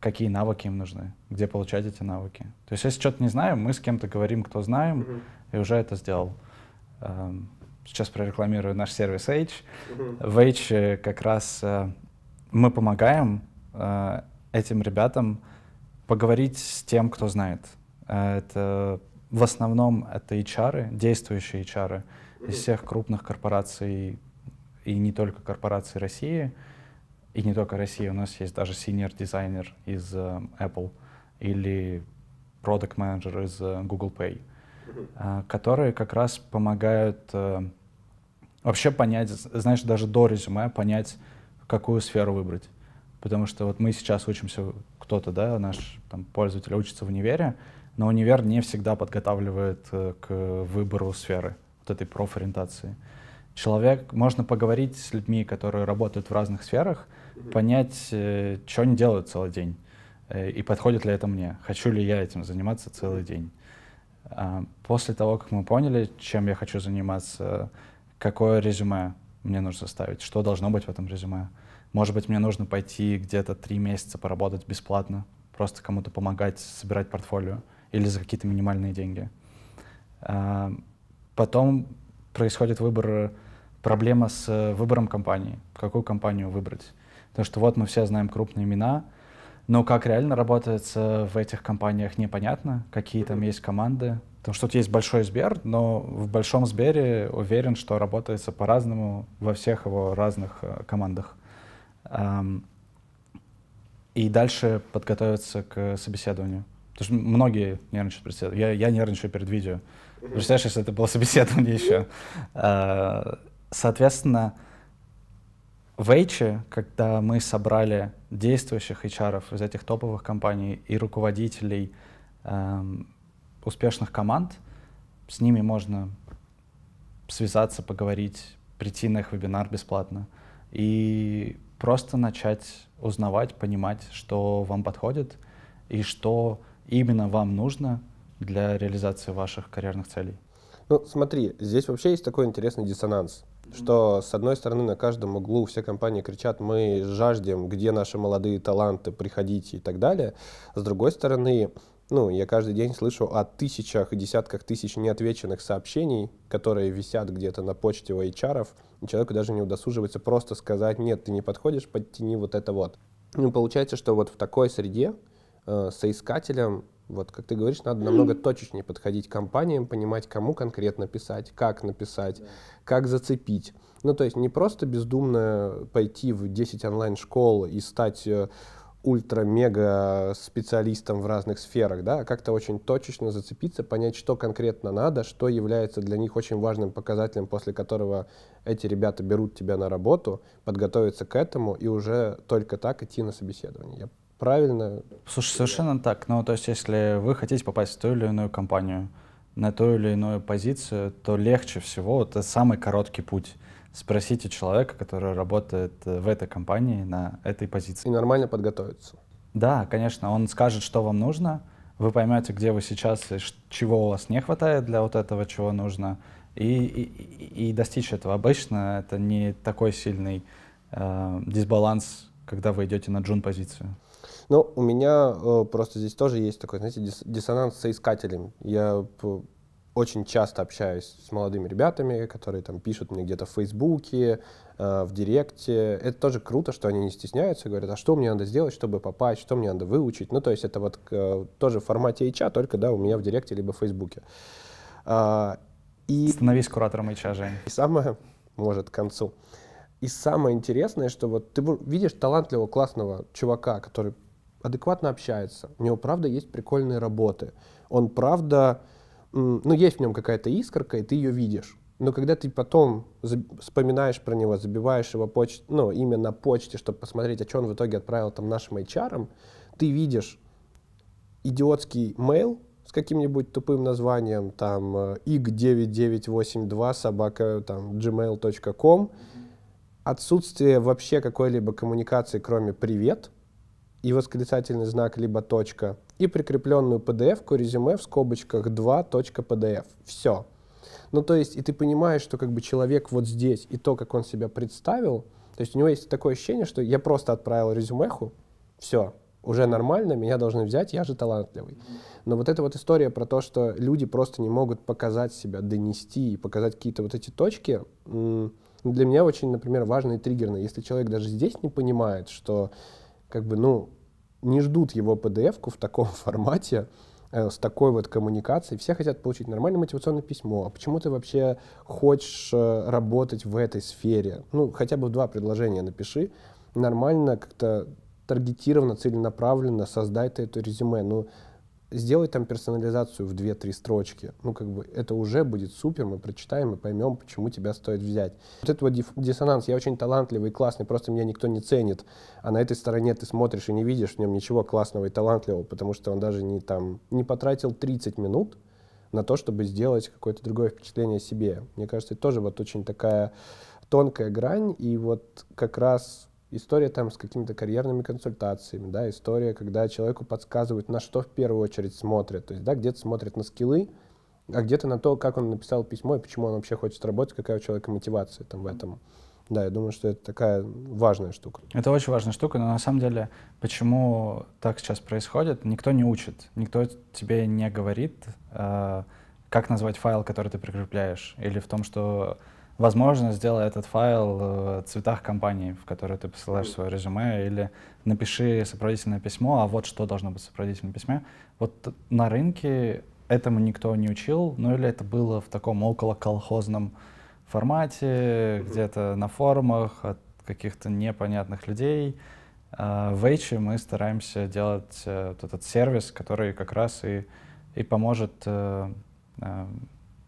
B: какие навыки им нужны, где получать эти навыки. То есть если что-то не знаем, мы с кем-то говорим, кто знаем, mm-hmm. и уже это сделал. Эм, сейчас прорекламирую наш сервис H. Mm-hmm. В Age э, как раз э, мы помогаем этим ребятам поговорить с тем, кто знает. Это в основном это HR, действующие HR из всех крупных корпораций и не только корпорации России, и не только России, у нас есть даже senior дизайнер из э, Apple или product менеджер из э, Google Pay, э, которые как раз помогают вообще понять, знаешь, даже до резюме понять, какую сферу выбрать. Потому что вот мы сейчас учимся, кто-то, да, наш там, пользователь учится в универе, но универ не всегда подготавливает к выбору сферы, вот этой профориентации. Uh, человек, можно поговорить с людьми, которые работают в разных сферах, понять, э, что они делают целый день э, и подходит ли это мне, хочу ли я этим заниматься целый день. А, после того, как мы поняли, чем я хочу заниматься, какое резюме мне нужно ставить, что должно быть в этом резюме. Может быть, мне нужно пойти где-то три месяца поработать бесплатно, просто кому-то помогать собирать портфолио или за какие-то минимальные деньги. А, потом происходит выбор проблема с э, выбором компании, какую компанию выбрать. Потому что вот мы все знаем крупные имена, но как реально работается э, в этих компаниях, непонятно, какие там есть команды. Потому что тут есть большой Сбер, но в большом Сбере уверен, что работается по-разному во всех его разных э, командах. И дальше подготовиться к собеседованию. Потому что многие нервничают перед собеседованием. Я, я нервничаю перед видео. Представляешь, если это было собеседование еще. А, Соответственно, в Эйче, когда мы собрали действующих HR из этих топовых компаний и руководителей эм, успешных команд, с ними можно связаться, поговорить, прийти на их вебинар бесплатно и просто начать узнавать, понимать, что вам подходит и что именно вам нужно для реализации ваших карьерных целей.
A: Ну, смотри, здесь вообще есть такой интересный диссонанс что с одной стороны на каждом углу все компании кричат, мы жаждем, где наши молодые таланты, приходить и так далее. С другой стороны, ну, я каждый день слышу о тысячах и десятках тысяч неотвеченных сообщений, которые висят где-то на почте у HR, и человеку даже не удосуживается просто сказать, нет, ты не подходишь, подтяни вот это вот. Ну, получается, что вот в такой среде э, соискателям вот, как ты говоришь, надо намного точечнее подходить к компаниям, понимать, кому конкретно писать, как написать, как зацепить. Ну, то есть не просто бездумно пойти в 10 онлайн-школ и стать э, ультра-мега специалистом в разных сферах, да, а как-то очень точечно зацепиться, понять, что конкретно надо, что является для них очень важным показателем, после которого эти ребята берут тебя на работу, подготовиться к этому и уже только так идти на собеседование. Я
B: правильно? Слушай, совершенно так. Ну, то есть, если вы хотите попасть в ту или иную компанию, на ту или иную позицию, то легче всего, это самый короткий путь. Спросите человека, который работает э, в этой компании, на этой позиции. И нормально подготовиться. Да, конечно, он скажет, что вам нужно, вы поймете, где вы сейчас и чего у вас не хватает для вот этого, чего нужно, и, и, и достичь этого. Обычно это не такой сильный э, дисбаланс, когда вы идете на джун-позицию.
A: Но ну, у меня э, просто здесь тоже есть такой, знаете, диссонанс со искателем. Я очень часто общаюсь с молодыми ребятами, которые там пишут мне где-то в Фейсбуке, э, в Директе. Это тоже круто, что они не стесняются, говорят, а что мне надо сделать, чтобы попасть, что мне надо выучить. Ну, то есть это вот э, тоже в формате HR, а только, да, у меня в Директе либо в Фейсбуке. А, и... Становись куратором HR, а, Жень. И самое, может, к концу. И самое интересное, что вот ты видишь талантливого, классного чувака, который адекватно общается, у него, правда, есть прикольные работы, он, правда, ну, есть в нем какая-то искорка, и ты ее видишь. Но когда ты потом вспоминаешь про него, забиваешь его поч... ну, имя на почте, чтобы посмотреть, а что он в итоге отправил там нашим HR, ты видишь идиотский mail с каким-нибудь тупым названием, там, ig9982 э, собака, там, gmail.com, отсутствие вообще какой-либо коммуникации, кроме «привет», и восклицательный знак, либо точка, и прикрепленную pdf к резюме в скобочках 2.pdf. Все. Ну, то есть, и ты понимаешь, что как бы человек вот здесь, и то, как он себя представил, то есть у него есть такое ощущение, что я просто отправил резюмеху, все, уже нормально, меня должны взять, я же талантливый. Но вот эта вот история про то, что люди просто не могут показать себя, донести и показать какие-то вот эти точки, для меня очень, например, важно и триггерно. Если человек даже здесь не понимает, что как бы, ну, не ждут его PDF-ку в таком формате, э, с такой вот коммуникацией. Все хотят получить нормальное мотивационное письмо. А почему ты вообще хочешь э, работать в этой сфере? Ну, хотя бы два предложения напиши. Нормально, как-то таргетированно, целенаправленно создай ты это резюме. Ну, сделать там персонализацию в 2-3 строчки, ну, как бы, это уже будет супер, мы прочитаем и поймем, почему тебя стоит взять. Вот этот вот диссонанс, я очень талантливый, классный, просто меня никто не ценит, а на этой стороне ты смотришь и не видишь в нем ничего классного и талантливого, потому что он даже не там, не потратил 30 минут на то, чтобы сделать какое-то другое впечатление себе. Мне кажется, это тоже вот очень такая тонкая грань, и вот как раз история там с какими-то карьерными консультациями, да, история, когда человеку подсказывают, на что в первую очередь смотрят, то есть, да, где-то смотрят на скиллы, а где-то на то, как он написал письмо и почему он вообще хочет работать, какая у человека мотивация там в этом. Да, я думаю, что это такая важная штука.
B: Это очень важная штука, но на самом деле, почему так сейчас происходит, никто не учит, никто тебе не говорит, э, как назвать файл, который ты прикрепляешь, или в том, что Возможно, сделай этот файл э, в цветах компании, в которую ты посылаешь свое резюме, или напиши сопроводительное письмо, а вот что должно быть в сопроводительном письме. Вот на рынке этому никто не учил, ну или это было в таком около колхозном формате, где-то на форумах от каких-то непонятных людей. А в Эйче мы стараемся делать э, вот этот сервис, который как раз и, и поможет э,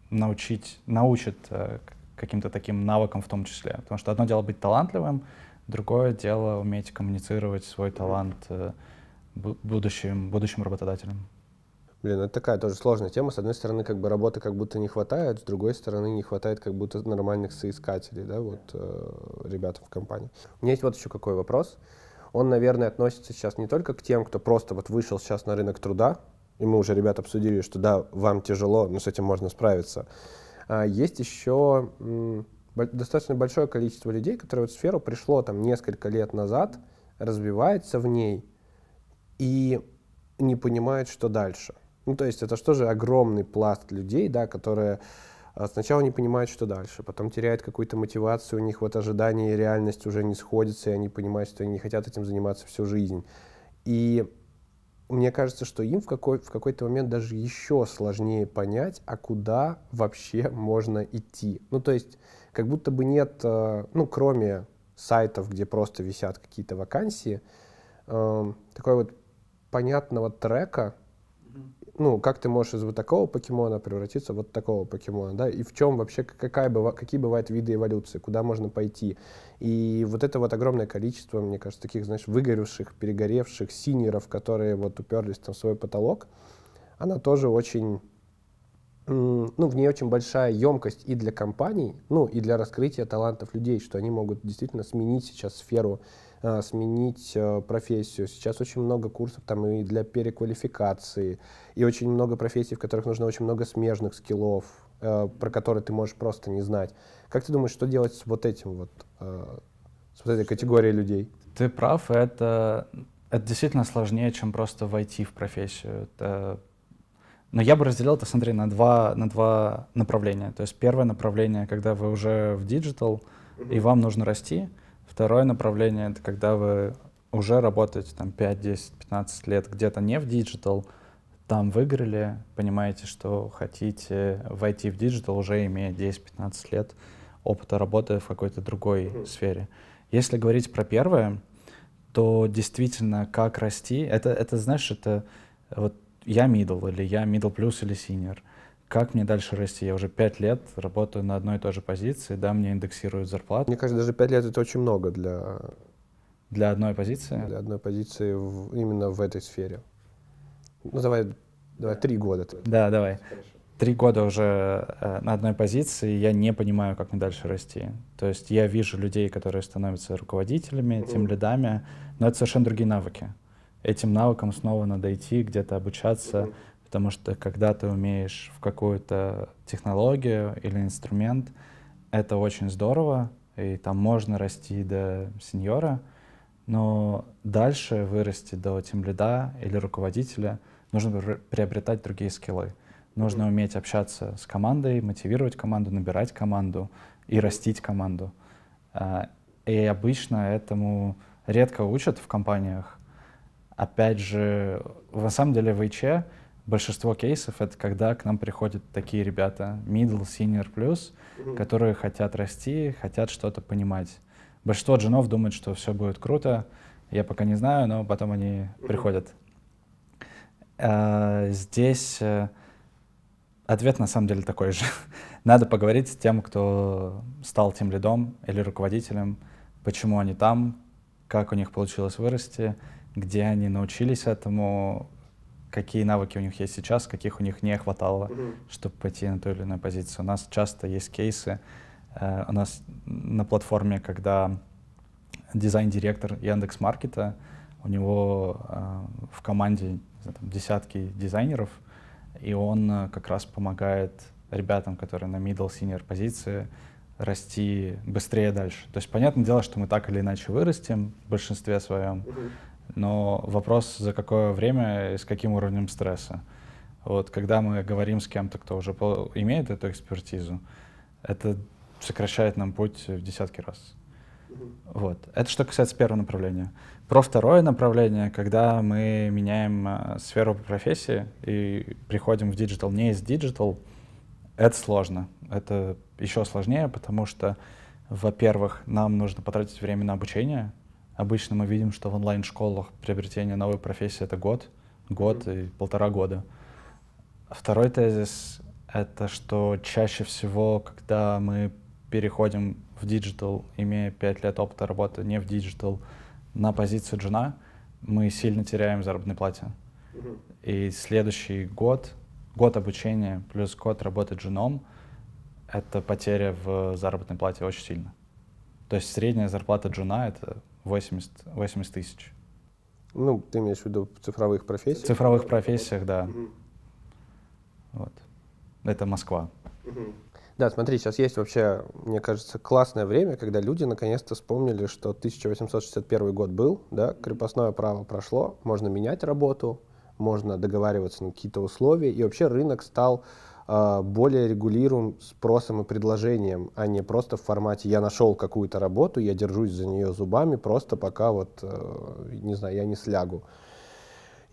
B: научить, научит каким-то таким навыкам в том числе. Потому что одно дело быть талантливым, другое дело уметь коммуницировать свой талант э, будущим, будущим работодателям.
A: Блин, это такая тоже сложная тема. С одной стороны, как бы работы как будто не хватает, с другой стороны, не хватает как будто нормальных соискателей, да, вот э, ребятам в компании. У меня есть вот еще какой вопрос. Он, наверное, относится сейчас не только к тем, кто просто вот вышел сейчас на рынок труда, и мы уже, ребят, обсудили, что да, вам тяжело, но с этим можно справиться. А, есть еще достаточно большое количество людей, которые в эту сферу пришло там несколько лет назад, развивается в ней и не понимает, что дальше. Ну, то есть это что же огромный пласт людей, да, которые а, сначала не понимают, что дальше, потом теряют какую-то мотивацию, у них вот ожидания и реальность уже не сходятся, и они понимают, что они не хотят этим заниматься всю жизнь. И мне кажется, что им в, какой, в какой-то момент даже еще сложнее понять, а куда вообще можно идти. Ну, то есть, как будто бы нет, э, ну, кроме сайтов, где просто висят какие-то вакансии, э, такой вот понятного трека, ну, как ты можешь из вот такого покемона превратиться в вот такого покемона, да, и в чем вообще, какая быва, какие бывают виды эволюции, куда можно пойти. И вот это вот огромное количество, мне кажется, таких, знаешь, выгоревших, перегоревших синеров, которые вот уперлись там в свой потолок, она тоже очень ну, в ней очень большая емкость и для компаний, ну, и для раскрытия талантов людей, что они могут действительно сменить сейчас сферу Э, сменить э, профессию. Сейчас очень много курсов там и для переквалификации, и очень много профессий, в которых нужно очень много смежных скиллов, э, про которые ты можешь просто не знать. Как ты думаешь, что делать с вот этим вот, с вот этой категорией людей? Ты прав,
B: это, это действительно сложнее, чем просто войти в профессию. Это но я бы разделил это, смотри, на два, на два направления. То есть первое направление, когда вы уже в диджитал, и вам нужно расти. Второе направление — это когда вы уже работаете там 5, 10, 15 лет где-то не в диджитал, там выиграли, понимаете, что хотите войти в диджитал, уже имея 10-15 лет опыта работы в какой-то другой mm-hmm. сфере. Если говорить про первое, то действительно, как расти, это, это знаешь, это вот я middle или я middle плюс или senior как мне дальше расти? Я уже пять лет работаю на одной и той же позиции, да,
A: мне индексируют зарплату. Мне кажется, даже пять лет это очень много для... Для одной позиции? Для одной позиции в, именно в этой сфере. Ну, давай, давай три года.
B: Да, давай. Три года уже э, на одной позиции, я не понимаю, как мне дальше расти. То есть я вижу людей, которые становятся руководителями, тем лидами, но это совершенно другие навыки. Этим навыкам снова надо идти, где-то обучаться. Mm-hmm Потому что когда ты умеешь в какую-то технологию или инструмент, это очень здорово, и там можно расти до сеньора, но дальше вырасти до тимлида или руководителя нужно приобретать другие скиллы. Нужно уметь общаться с командой, мотивировать команду, набирать команду и растить команду. А, и обычно этому редко учат в компаниях. Опять же, на самом деле в ИЧ большинство кейсов — это когда к нам приходят такие ребята, middle, senior+, plus, mm-hmm. которые хотят расти, хотят что-то понимать. Большинство джинов думает, что все будет круто, я пока не знаю, но потом они mm-hmm. приходят. А, здесь э, ответ на самом деле такой же. Надо поговорить с тем, кто стал тем лидом или руководителем, почему они там, как у них получилось вырасти, где они научились этому, какие навыки у них есть сейчас, каких у них не хватало, Mm -hmm. чтобы пойти на ту или иную позицию. У нас часто есть кейсы, э, у нас на платформе, когда дизайн-директор Яндекс Маркета, у него э, в команде знаю, там, десятки дизайнеров, и он э, как раз помогает ребятам, которые на middle senior позиции, расти быстрее дальше. То есть понятное дело, что мы так или иначе вырастем в большинстве своем, Mm -hmm но вопрос, за какое время и с каким уровнем стресса. Вот, когда мы говорим с кем-то, кто уже имеет эту экспертизу, это сокращает нам путь в десятки раз. Вот. Это что касается первого направления. Про второе направление, когда мы меняем э, сферу профессии и приходим в диджитал не из диджитал, это сложно. Это еще сложнее, потому что, во-первых, нам нужно потратить время на обучение, Обычно мы видим, что в онлайн-школах приобретение новой профессии — это год, год и полтора года. Второй тезис — это что чаще всего, когда мы переходим в диджитал, имея пять лет опыта работы не в диджитал, на позицию джуна, мы сильно теряем заработной плате. И следующий год, год обучения плюс год работы джуном — это потеря в заработной плате очень сильно. То есть средняя зарплата джуна — это 80, 80 тысяч.
A: Ну, ты имеешь в виду в цифровых профессиях? В цифровых профессиях, да. Угу. Вот. Это Москва. Угу. Да, смотри, сейчас есть вообще, мне кажется, классное время, когда люди наконец-то вспомнили, что 1861 год был, да, крепостное право прошло, можно менять работу, можно договариваться на какие-то условия, и вообще рынок стал а, более регулируем спросом и предложением, а не просто в формате «я нашел какую-то работу, я держусь за нее зубами, просто пока вот, э, не знаю, я не слягу».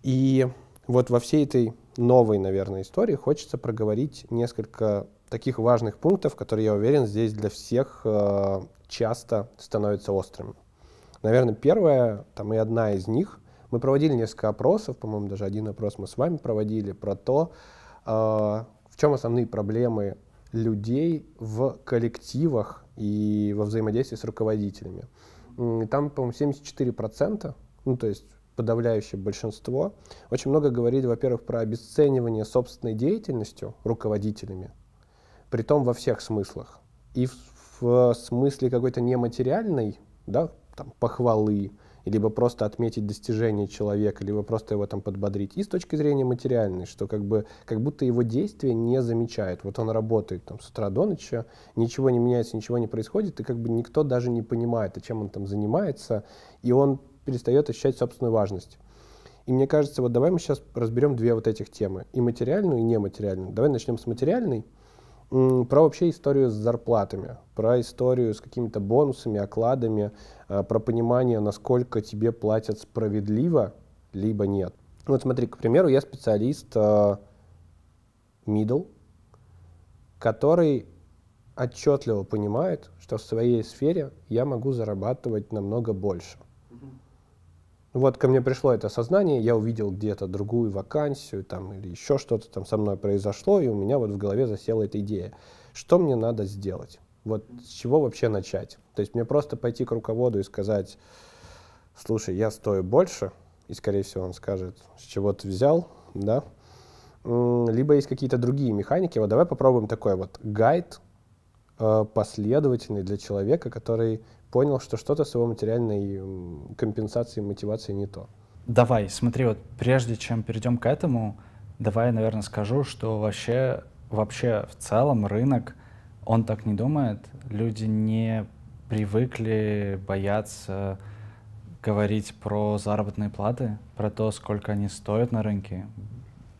A: И вот во всей этой новой, наверное, истории хочется проговорить несколько таких важных пунктов, которые, я уверен, здесь для всех э, часто становятся острыми. Наверное, первая, там и одна из них, мы проводили несколько опросов, по-моему, даже один опрос мы с вами проводили, про то, э, чем основные проблемы людей в коллективах и во взаимодействии с руководителями? Там, по-моему, 74%, ну, то есть подавляющее большинство, очень много говорили, во-первых, про обесценивание собственной деятельностью руководителями, при том во всех смыслах. И в, в смысле какой-то нематериальной, да, там, похвалы, либо просто отметить достижение человека, либо просто его там подбодрить. И с точки зрения материальной, что как, бы, как будто его действия не замечают. Вот он работает там с утра до ночи, ничего не меняется, ничего не происходит, и как бы никто даже не понимает, а чем он там занимается, и он перестает ощущать собственную важность. И мне кажется, вот давай мы сейчас разберем две вот этих темы, и материальную, и нематериальную. Давай начнем с материальной. Про вообще историю с зарплатами, про историю с какими-то бонусами, окладами, э, про понимание, насколько тебе платят справедливо, либо нет. Вот смотри, к примеру, я специалист э, middle, который отчетливо понимает, что в своей сфере я могу зарабатывать намного больше. Вот ко мне пришло это сознание, я увидел где-то другую вакансию там, или еще что-то там со мной произошло, и у меня вот в голове засела эта идея. Что мне надо сделать? Вот с чего вообще начать? То есть мне просто пойти к руководу и сказать, слушай, я стою больше, и, скорее всего, он скажет, с чего ты взял, да? Либо есть какие-то другие механики. Вот давай попробуем такой вот гайд э, последовательный для человека, который понял, что что-то с его материальной компенсацией, мотивацией не то.
B: Давай, смотри, вот прежде чем перейдем к этому, давай, наверное, скажу, что вообще, вообще в целом рынок, он так не думает. Люди не привыкли бояться говорить про заработные платы, про то, сколько они стоят на рынке.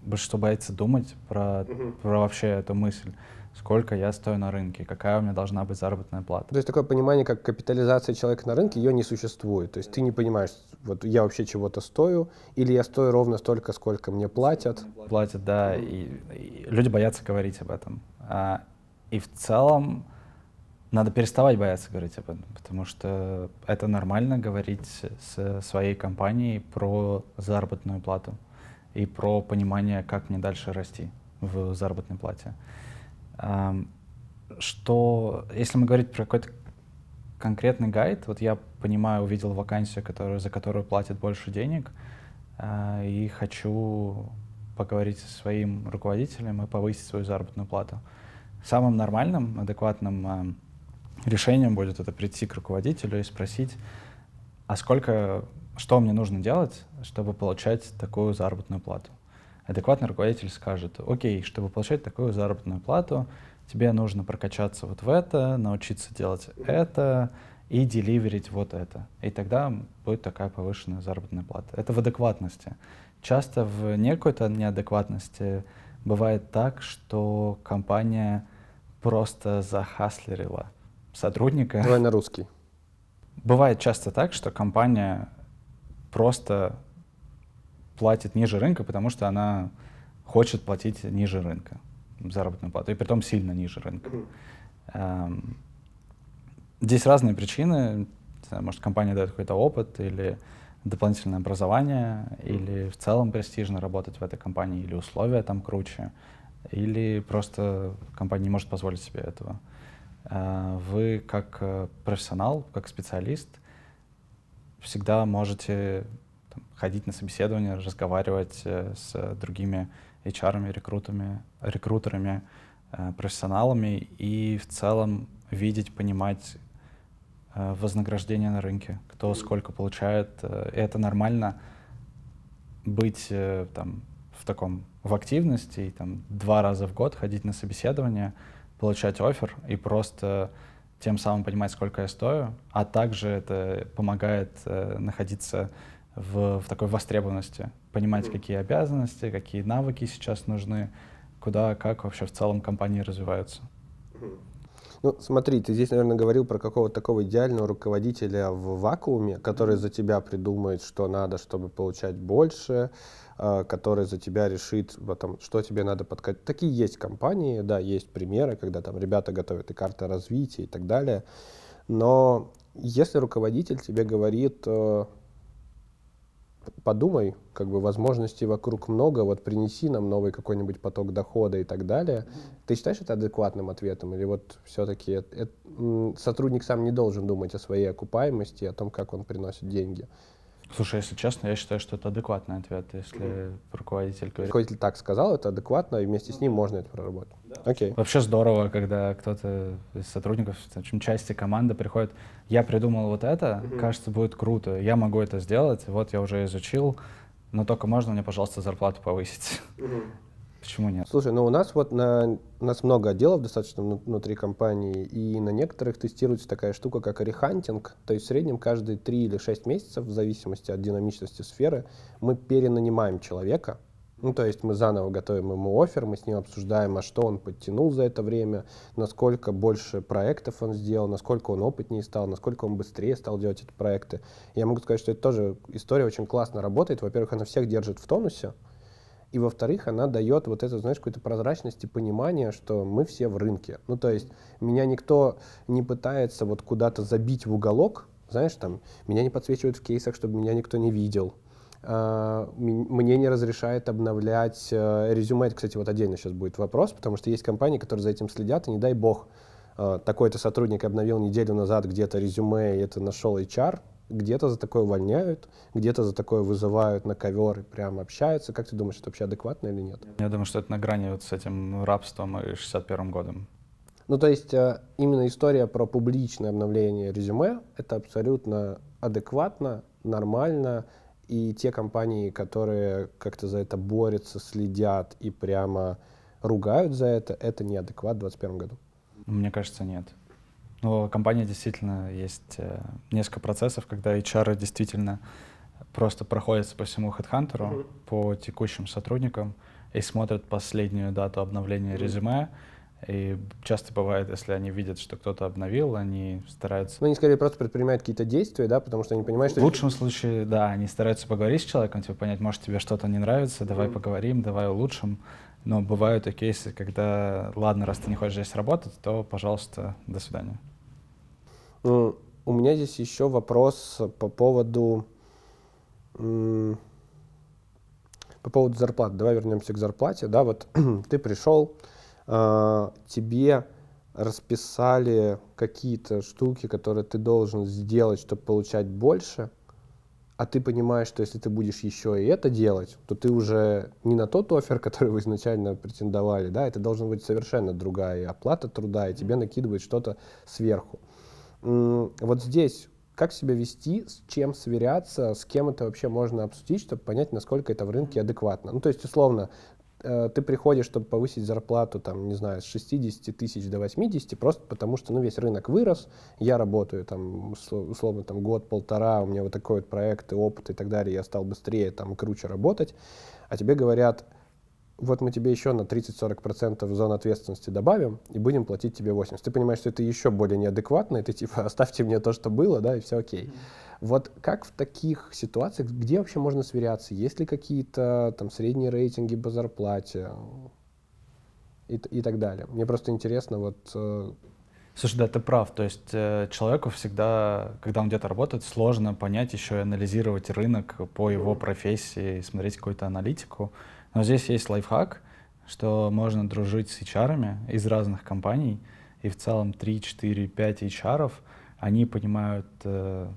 B: Большинство боится думать про, про вообще эту мысль сколько я стою на рынке, какая у меня должна быть заработная плата.
A: То есть такое понимание, как капитализация человека на рынке, ее не существует. То есть ты не понимаешь, вот я вообще чего-то стою, или я стою ровно столько, сколько мне платят. Платят, да, и, и люди боятся говорить об этом. А, и в целом надо
B: переставать бояться говорить об этом, потому что это нормально говорить с своей компанией про заработную плату и про понимание, как мне дальше расти в заработной плате что если мы говорить про какой-то конкретный гайд, вот я понимаю, увидел вакансию, которую, за которую платят больше денег, а, и хочу поговорить со своим руководителем и повысить свою заработную плату. Самым нормальным, адекватным а, решением будет это прийти к руководителю и спросить, а сколько, что мне нужно делать, чтобы получать такую заработную плату адекватный руководитель скажет, окей, чтобы получать такую заработную плату, тебе нужно прокачаться вот в это, научиться делать это и деливерить вот это. И тогда будет такая повышенная заработная плата. Это в адекватности. Часто в некой-то неадекватности бывает так, что компания просто захаслерила сотрудника. Давай на русский. Бывает часто так, что компания просто платит ниже рынка, потому что она хочет платить ниже рынка заработную плату, и при притом сильно ниже рынка. Эм, здесь разные причины. Может, компания дает какой-то опыт или дополнительное образование, или в целом престижно работать в этой компании, или условия там круче, или просто компания не может позволить себе этого. Э, вы как э, профессионал, как специалист всегда можете ходить на собеседование, разговаривать э, с другими HR, ами рекрутами, рекрутерами, э, профессионалами и в целом видеть, понимать э, вознаграждение на рынке, кто сколько получает. Это нормально быть там, в таком в активности и там два раза в год ходить на собеседование, получать офер и просто тем самым понимать, сколько я стою, а также это помогает э, находиться в, в такой востребованности, понимать, какие обязанности, какие навыки сейчас нужны, куда, как вообще в целом компании развиваются.
A: Ну, смотри, ты здесь, наверное, говорил про какого-то такого идеального руководителя в вакууме, который за тебя придумает, что надо, чтобы получать больше, а, который за тебя решит, вот там, что тебе надо подкатить. Такие есть компании, да, есть примеры, когда там ребята готовят и карты развития и так далее. Но если руководитель тебе говорит, э, подумай, как бы возможностей вокруг много, вот принеси нам новый какой-нибудь поток дохода и так далее. Ты считаешь это адекватным ответом? Или вот все-таки сотрудник сам не должен думать о своей окупаемости, о том, как он приносит деньги? Слушай, если честно, я считаю, что это адекватный ответ, если руководитель говорит. Руководитель так сказал, это адекватно, и вместе с ним можно это проработать. Да.
B: Окей. Вообще здорово, когда кто-то из сотрудников, в общем, части команды приходит, я придумал вот это, угу. кажется, будет круто, я могу это сделать, вот я уже изучил, но только можно мне, пожалуйста, зарплату повысить. Угу. Почему нет?
A: Слушай, ну у нас вот на, у нас много отделов достаточно внутри компании, и на некоторых тестируется такая штука, как рехантинг. То есть в среднем каждые 3 или 6 месяцев, в зависимости от динамичности сферы, мы перенанимаем человека, ну, то есть мы заново готовим ему офер, мы с ним обсуждаем, а что он подтянул за это время, насколько больше проектов он сделал, насколько он опытнее стал, насколько он быстрее стал делать эти проекты. Я могу сказать, что это тоже история очень классно работает. Во-первых, она всех держит в тонусе, и во-вторых, она дает вот это, знаешь, какую-то прозрачность и понимание, что мы все в рынке. Ну, то есть меня никто не пытается вот куда-то забить в уголок, знаешь, там, меня не подсвечивают в кейсах, чтобы меня никто не видел. А, мне не разрешает обновлять э, резюме. Это, кстати, вот отдельно сейчас будет вопрос, потому что есть компании, которые за этим следят, и не дай бог, э, такой-то сотрудник обновил неделю назад где-то резюме, и это нашел HR, где-то за такое увольняют, где-то за такое вызывают на ковер и прямо общаются. Как ты думаешь, это вообще адекватно или нет?
B: Я думаю, что это на грани вот с этим рабством и 61 годом.
A: Ну, то есть э, именно история про публичное обновление резюме — это абсолютно адекватно, нормально, и те компании, которые как-то за это борются, следят и прямо ругают за это, это неадекват в 2021 году?
B: Мне кажется, нет. Но компания действительно есть э, несколько процессов, когда HR действительно просто проходятся по всему HeadHunter, mm-hmm. по текущим сотрудникам и смотрят последнюю дату обновления mm-hmm. резюме. И часто бывает, если они видят, что кто-то обновил, они
A: стараются... Ну, они скорее просто предпринимают какие-то действия, да, потому что они понимают, что... В лучшем случае, да, они стараются
B: поговорить с человеком, типа понять, может, тебе что-то не нравится, давай mm-hmm. поговорим, давай улучшим. Но бывают и кейсы, когда, ладно, раз ты не хочешь здесь работать, то, пожалуйста, до свидания.
A: У меня здесь еще вопрос по поводу по поводу зарплат. Давай вернемся к зарплате. Да, вот ты пришел, а, тебе расписали какие-то штуки, которые ты должен сделать, чтобы получать больше, а ты понимаешь, что если ты будешь еще и это делать, то ты уже не на тот офер, который вы изначально претендовали, да, это должна быть совершенно другая оплата труда, и тебе накидывают что-то сверху вот здесь как себя вести, с чем сверяться, с кем это вообще можно обсудить, чтобы понять, насколько это в рынке адекватно. Ну, то есть, условно, э, ты приходишь, чтобы повысить зарплату, там, не знаю, с 60 тысяч до 80, просто потому что, ну, весь рынок вырос, я работаю, там, условно, там, год-полтора, у меня вот такой вот проект и опыт и так далее, я стал быстрее, там, круче работать, а тебе говорят, вот мы тебе еще на 30-40% зон ответственности добавим и будем платить тебе 80. Ты понимаешь, что это еще более неадекватно, и ты типа оставьте мне то, что было, да, и все окей. Mm -hmm. Вот как в таких ситуациях, где вообще можно сверяться? Есть ли какие-то там средние рейтинги по зарплате и, и так далее? Мне просто интересно, вот... Э,
B: Слушай, да, ты прав. То есть э, человеку всегда, когда он где-то работает, сложно понять еще и анализировать рынок по его профессии, смотреть какую-то аналитику. Но здесь есть лайфхак, что можно дружить с HR из разных компаний, и в целом 3, 4, 5 HR, они понимают э,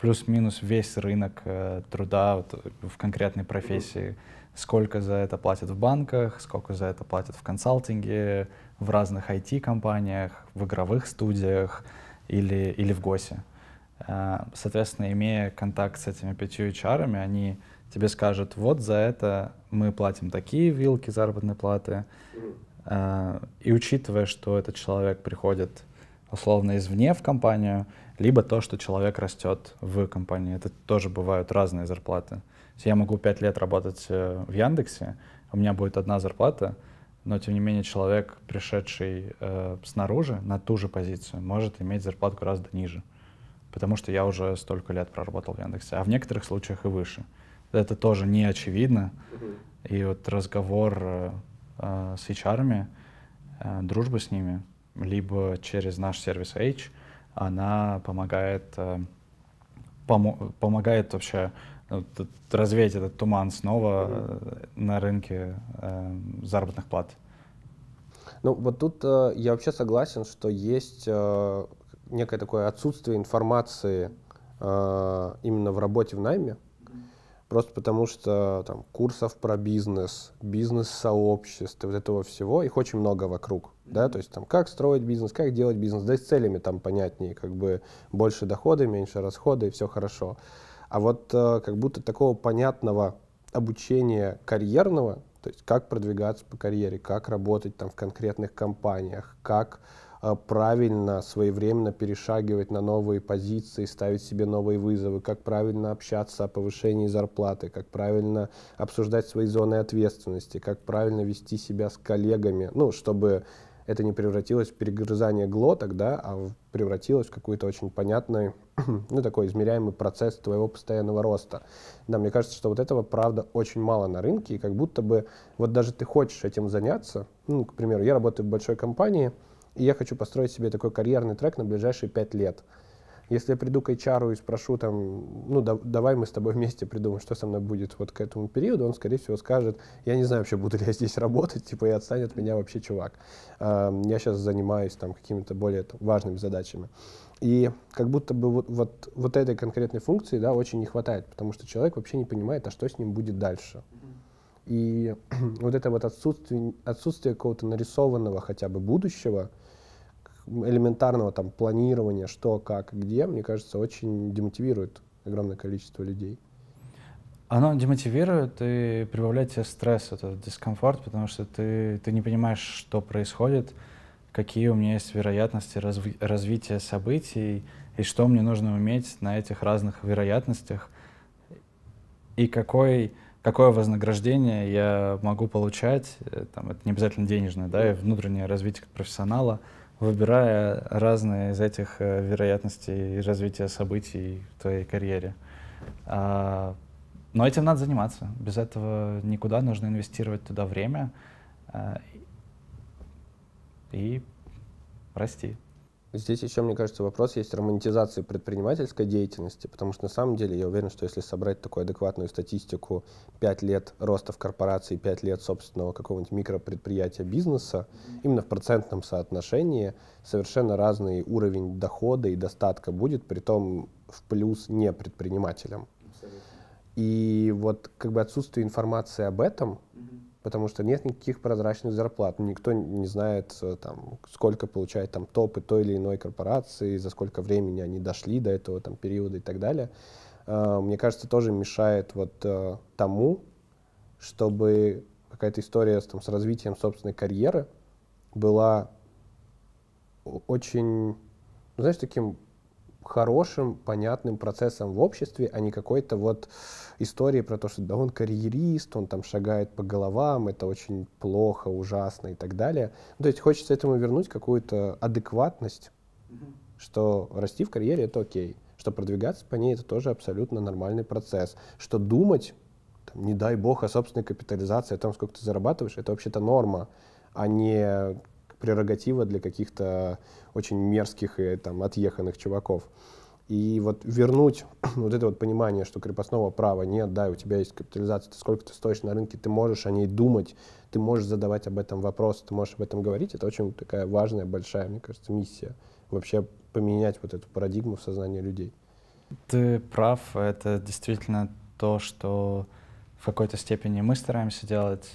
B: плюс-минус весь рынок э, труда вот, в конкретной профессии, сколько за это платят в банках, сколько за это платят в консалтинге, в разных IT-компаниях, в игровых студиях или, или в ГОСе. Э, соответственно, имея контакт с этими пятью HR, они тебе скажут, вот за это мы платим такие вилки заработной платы. А, и учитывая, что этот человек приходит условно извне в компанию, либо то, что человек растет в компании. Это тоже бывают разные зарплаты. Если я могу пять лет работать э, в Яндексе, у меня будет одна зарплата, но тем не менее человек, пришедший э, снаружи на ту же позицию, может иметь зарплату гораздо ниже, потому что я уже столько лет проработал в Яндексе, а в некоторых случаях и выше это тоже не очевидно. И вот разговор э, э с HR, э, дружба с ними, либо через наш сервис H, она помогает, э, помо помогает вообще э, вот, развеять этот туман снова mm-hmm. на рынке э, заработных плат.
A: Ну вот тут э, я вообще согласен, что есть э, некое такое отсутствие информации э, именно в работе в найме, просто потому что там курсов про бизнес, бизнес-сообществ, вот этого всего, их очень много вокруг, mm-hmm. да, то есть там как строить бизнес, как делать бизнес, да и с целями там понятнее, как бы больше доходы, меньше расходы, и все хорошо. А вот э, как будто такого понятного обучения карьерного, то есть как продвигаться по карьере, как работать там в конкретных компаниях, как Э, правильно, своевременно перешагивать на новые позиции, ставить себе новые вызовы, как правильно общаться о повышении зарплаты, как правильно обсуждать свои зоны ответственности, как правильно вести себя с коллегами, ну, чтобы это не превратилось в перегрызание глоток, да, а превратилось в какой-то очень понятный, ну, такой измеряемый процесс твоего постоянного роста. Да, мне кажется, что вот этого, правда, очень мало на рынке, и как будто бы вот даже ты хочешь этим заняться, ну, к примеру, я работаю в большой компании, и я хочу построить себе такой карьерный трек на ближайшие пять лет. Если я приду к HR и спрошу там, ну да, давай мы с тобой вместе придумаем, что со мной будет вот к этому периоду, он, скорее всего, скажет, я не знаю вообще, буду ли я здесь работать, типа, и отстанет от меня вообще, чувак. Эм, я сейчас занимаюсь там какими-то более там, важными задачами. И как будто бы вот, вот, вот этой конкретной функции, да, очень не хватает, потому что человек вообще не понимает, а что с ним будет дальше. И вот это вот отсутствие, отсутствие какого-то нарисованного хотя бы будущего — элементарного там планирования, что, как, где, мне кажется, очень демотивирует огромное количество людей.
B: Оно демотивирует и прибавляет тебе стресс, этот дискомфорт, потому что ты, ты не понимаешь, что происходит, какие у меня есть вероятности разв развития событий, и что мне нужно уметь на этих разных вероятностях, и какой, какое вознаграждение я могу получать, э, там, это не обязательно денежное, да, и внутреннее развитие как профессионала — выбирая разные из этих э, вероятностей развития событий в твоей карьере. А, но этим надо заниматься. Без этого никуда нужно инвестировать туда время э,
A: и расти. Здесь еще, мне кажется, вопрос есть романтизации предпринимательской деятельности, потому что на самом деле я уверен, что если собрать такую адекватную статистику 5 лет роста в корпорации, 5 лет собственного какого-нибудь микропредприятия бизнеса, именно в процентном соотношении совершенно разный уровень дохода и достатка будет, при том в плюс не предпринимателям. И вот как бы отсутствие информации об этом, потому что нет никаких прозрачных зарплат. Ну, никто не знает, э, там, сколько получает там, топы той или иной корпорации, за сколько времени они дошли до этого там, периода и так далее. Э, мне кажется, тоже мешает вот э, тому, чтобы какая-то история там, с развитием собственной карьеры была очень, ну, знаешь, таким хорошим, понятным процессом в обществе, а не какой-то вот истории про то, что да он карьерист, он там шагает по головам, это очень плохо, ужасно и так далее. Ну, то есть хочется этому вернуть какую-то адекватность, что расти в карьере — это окей, что продвигаться по ней — это тоже абсолютно нормальный процесс, что думать, там, не дай бог, о собственной капитализации, о том, сколько ты зарабатываешь, это вообще-то норма, а не прерогатива для каких-то очень мерзких и там отъеханных чуваков. И вот вернуть вот это вот понимание, что крепостного права нет, да, у тебя есть капитализация, ты сколько ты стоишь на рынке, ты можешь о ней думать, ты можешь задавать об этом вопрос, ты можешь об этом говорить, это очень такая важная, большая, мне кажется, миссия вообще поменять вот эту парадигму в сознании людей.
B: Ты прав, это действительно то, что в какой-то степени мы стараемся делать,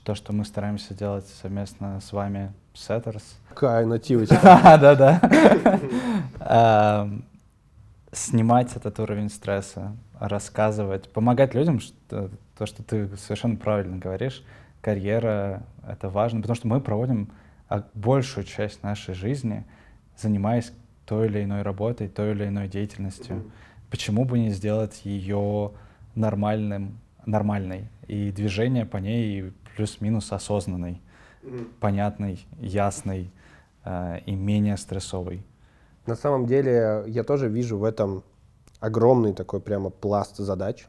B: то, что мы стараемся делать совместно с вами, Setters. Какая нативность. Да-да. Эм, снимать этот уровень стресса, рассказывать, помогать людям, что, то, что ты совершенно правильно говоришь, карьера — это важно, потому что мы проводим а, большую часть нашей жизни, занимаясь той или иной работой, той или иной деятельностью. Mm-hmm. Почему бы не сделать ее нормальным, нормальной, и движение по ней плюс-минус осознанной, mm-hmm. понятной, ясной э, и менее стрессовой.
A: На самом деле я тоже вижу в этом огромный такой прямо пласт задач,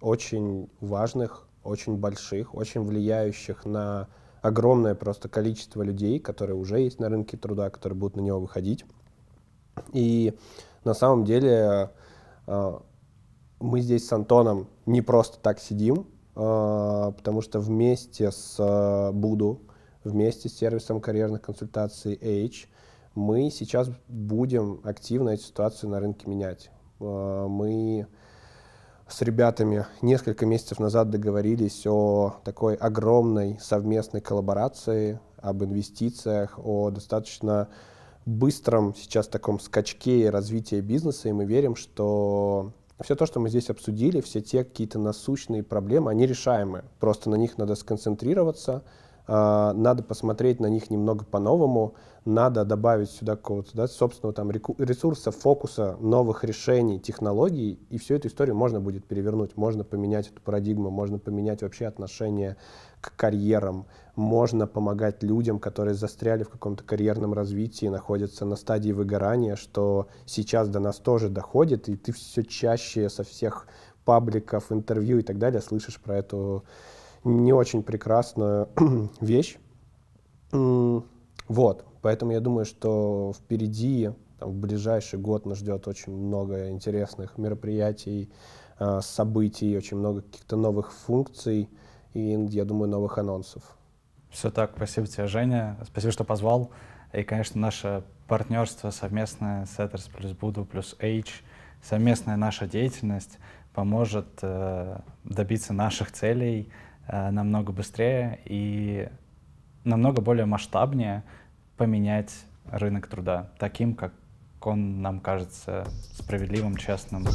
A: очень важных, очень больших, очень влияющих на огромное просто количество людей, которые уже есть на рынке труда, которые будут на него выходить. И на самом деле э, мы здесь с Антоном не просто так сидим, а, потому что вместе с а, Буду, вместе с сервисом карьерных консультаций H, мы сейчас будем активно эту ситуацию на рынке менять. А, мы с ребятами несколько месяцев назад договорились о такой огромной совместной коллаборации, об инвестициях, о достаточно быстром сейчас таком скачке развития бизнеса, и мы верим, что все то, что мы здесь обсудили, все те какие-то насущные проблемы, они решаемы. Просто на них надо сконцентрироваться, а, надо посмотреть на них немного по-новому, надо добавить сюда какого-то да, собственного там ресурса, фокуса, новых решений, технологий, и всю эту историю можно будет перевернуть, можно поменять эту парадигму, можно поменять вообще отношение к карьерам, можно помогать людям, которые застряли в каком-то карьерном развитии, находятся на стадии выгорания, что сейчас до нас тоже доходит, и ты все чаще со всех пабликов, интервью и так далее слышишь про эту не очень прекрасную вещь. Вот, поэтому я думаю, что впереди, там, в ближайший год нас ждет очень много интересных мероприятий, а, событий, очень много каких-то новых функций – и, я думаю, новых анонсов. Все так,
B: спасибо тебе, Женя, спасибо, что позвал. И, конечно, наше партнерство совместное с Этерс плюс Буду плюс H, совместная наша деятельность поможет э, добиться наших целей э, намного быстрее и намного более масштабнее поменять рынок труда таким, как он нам кажется справедливым, честным.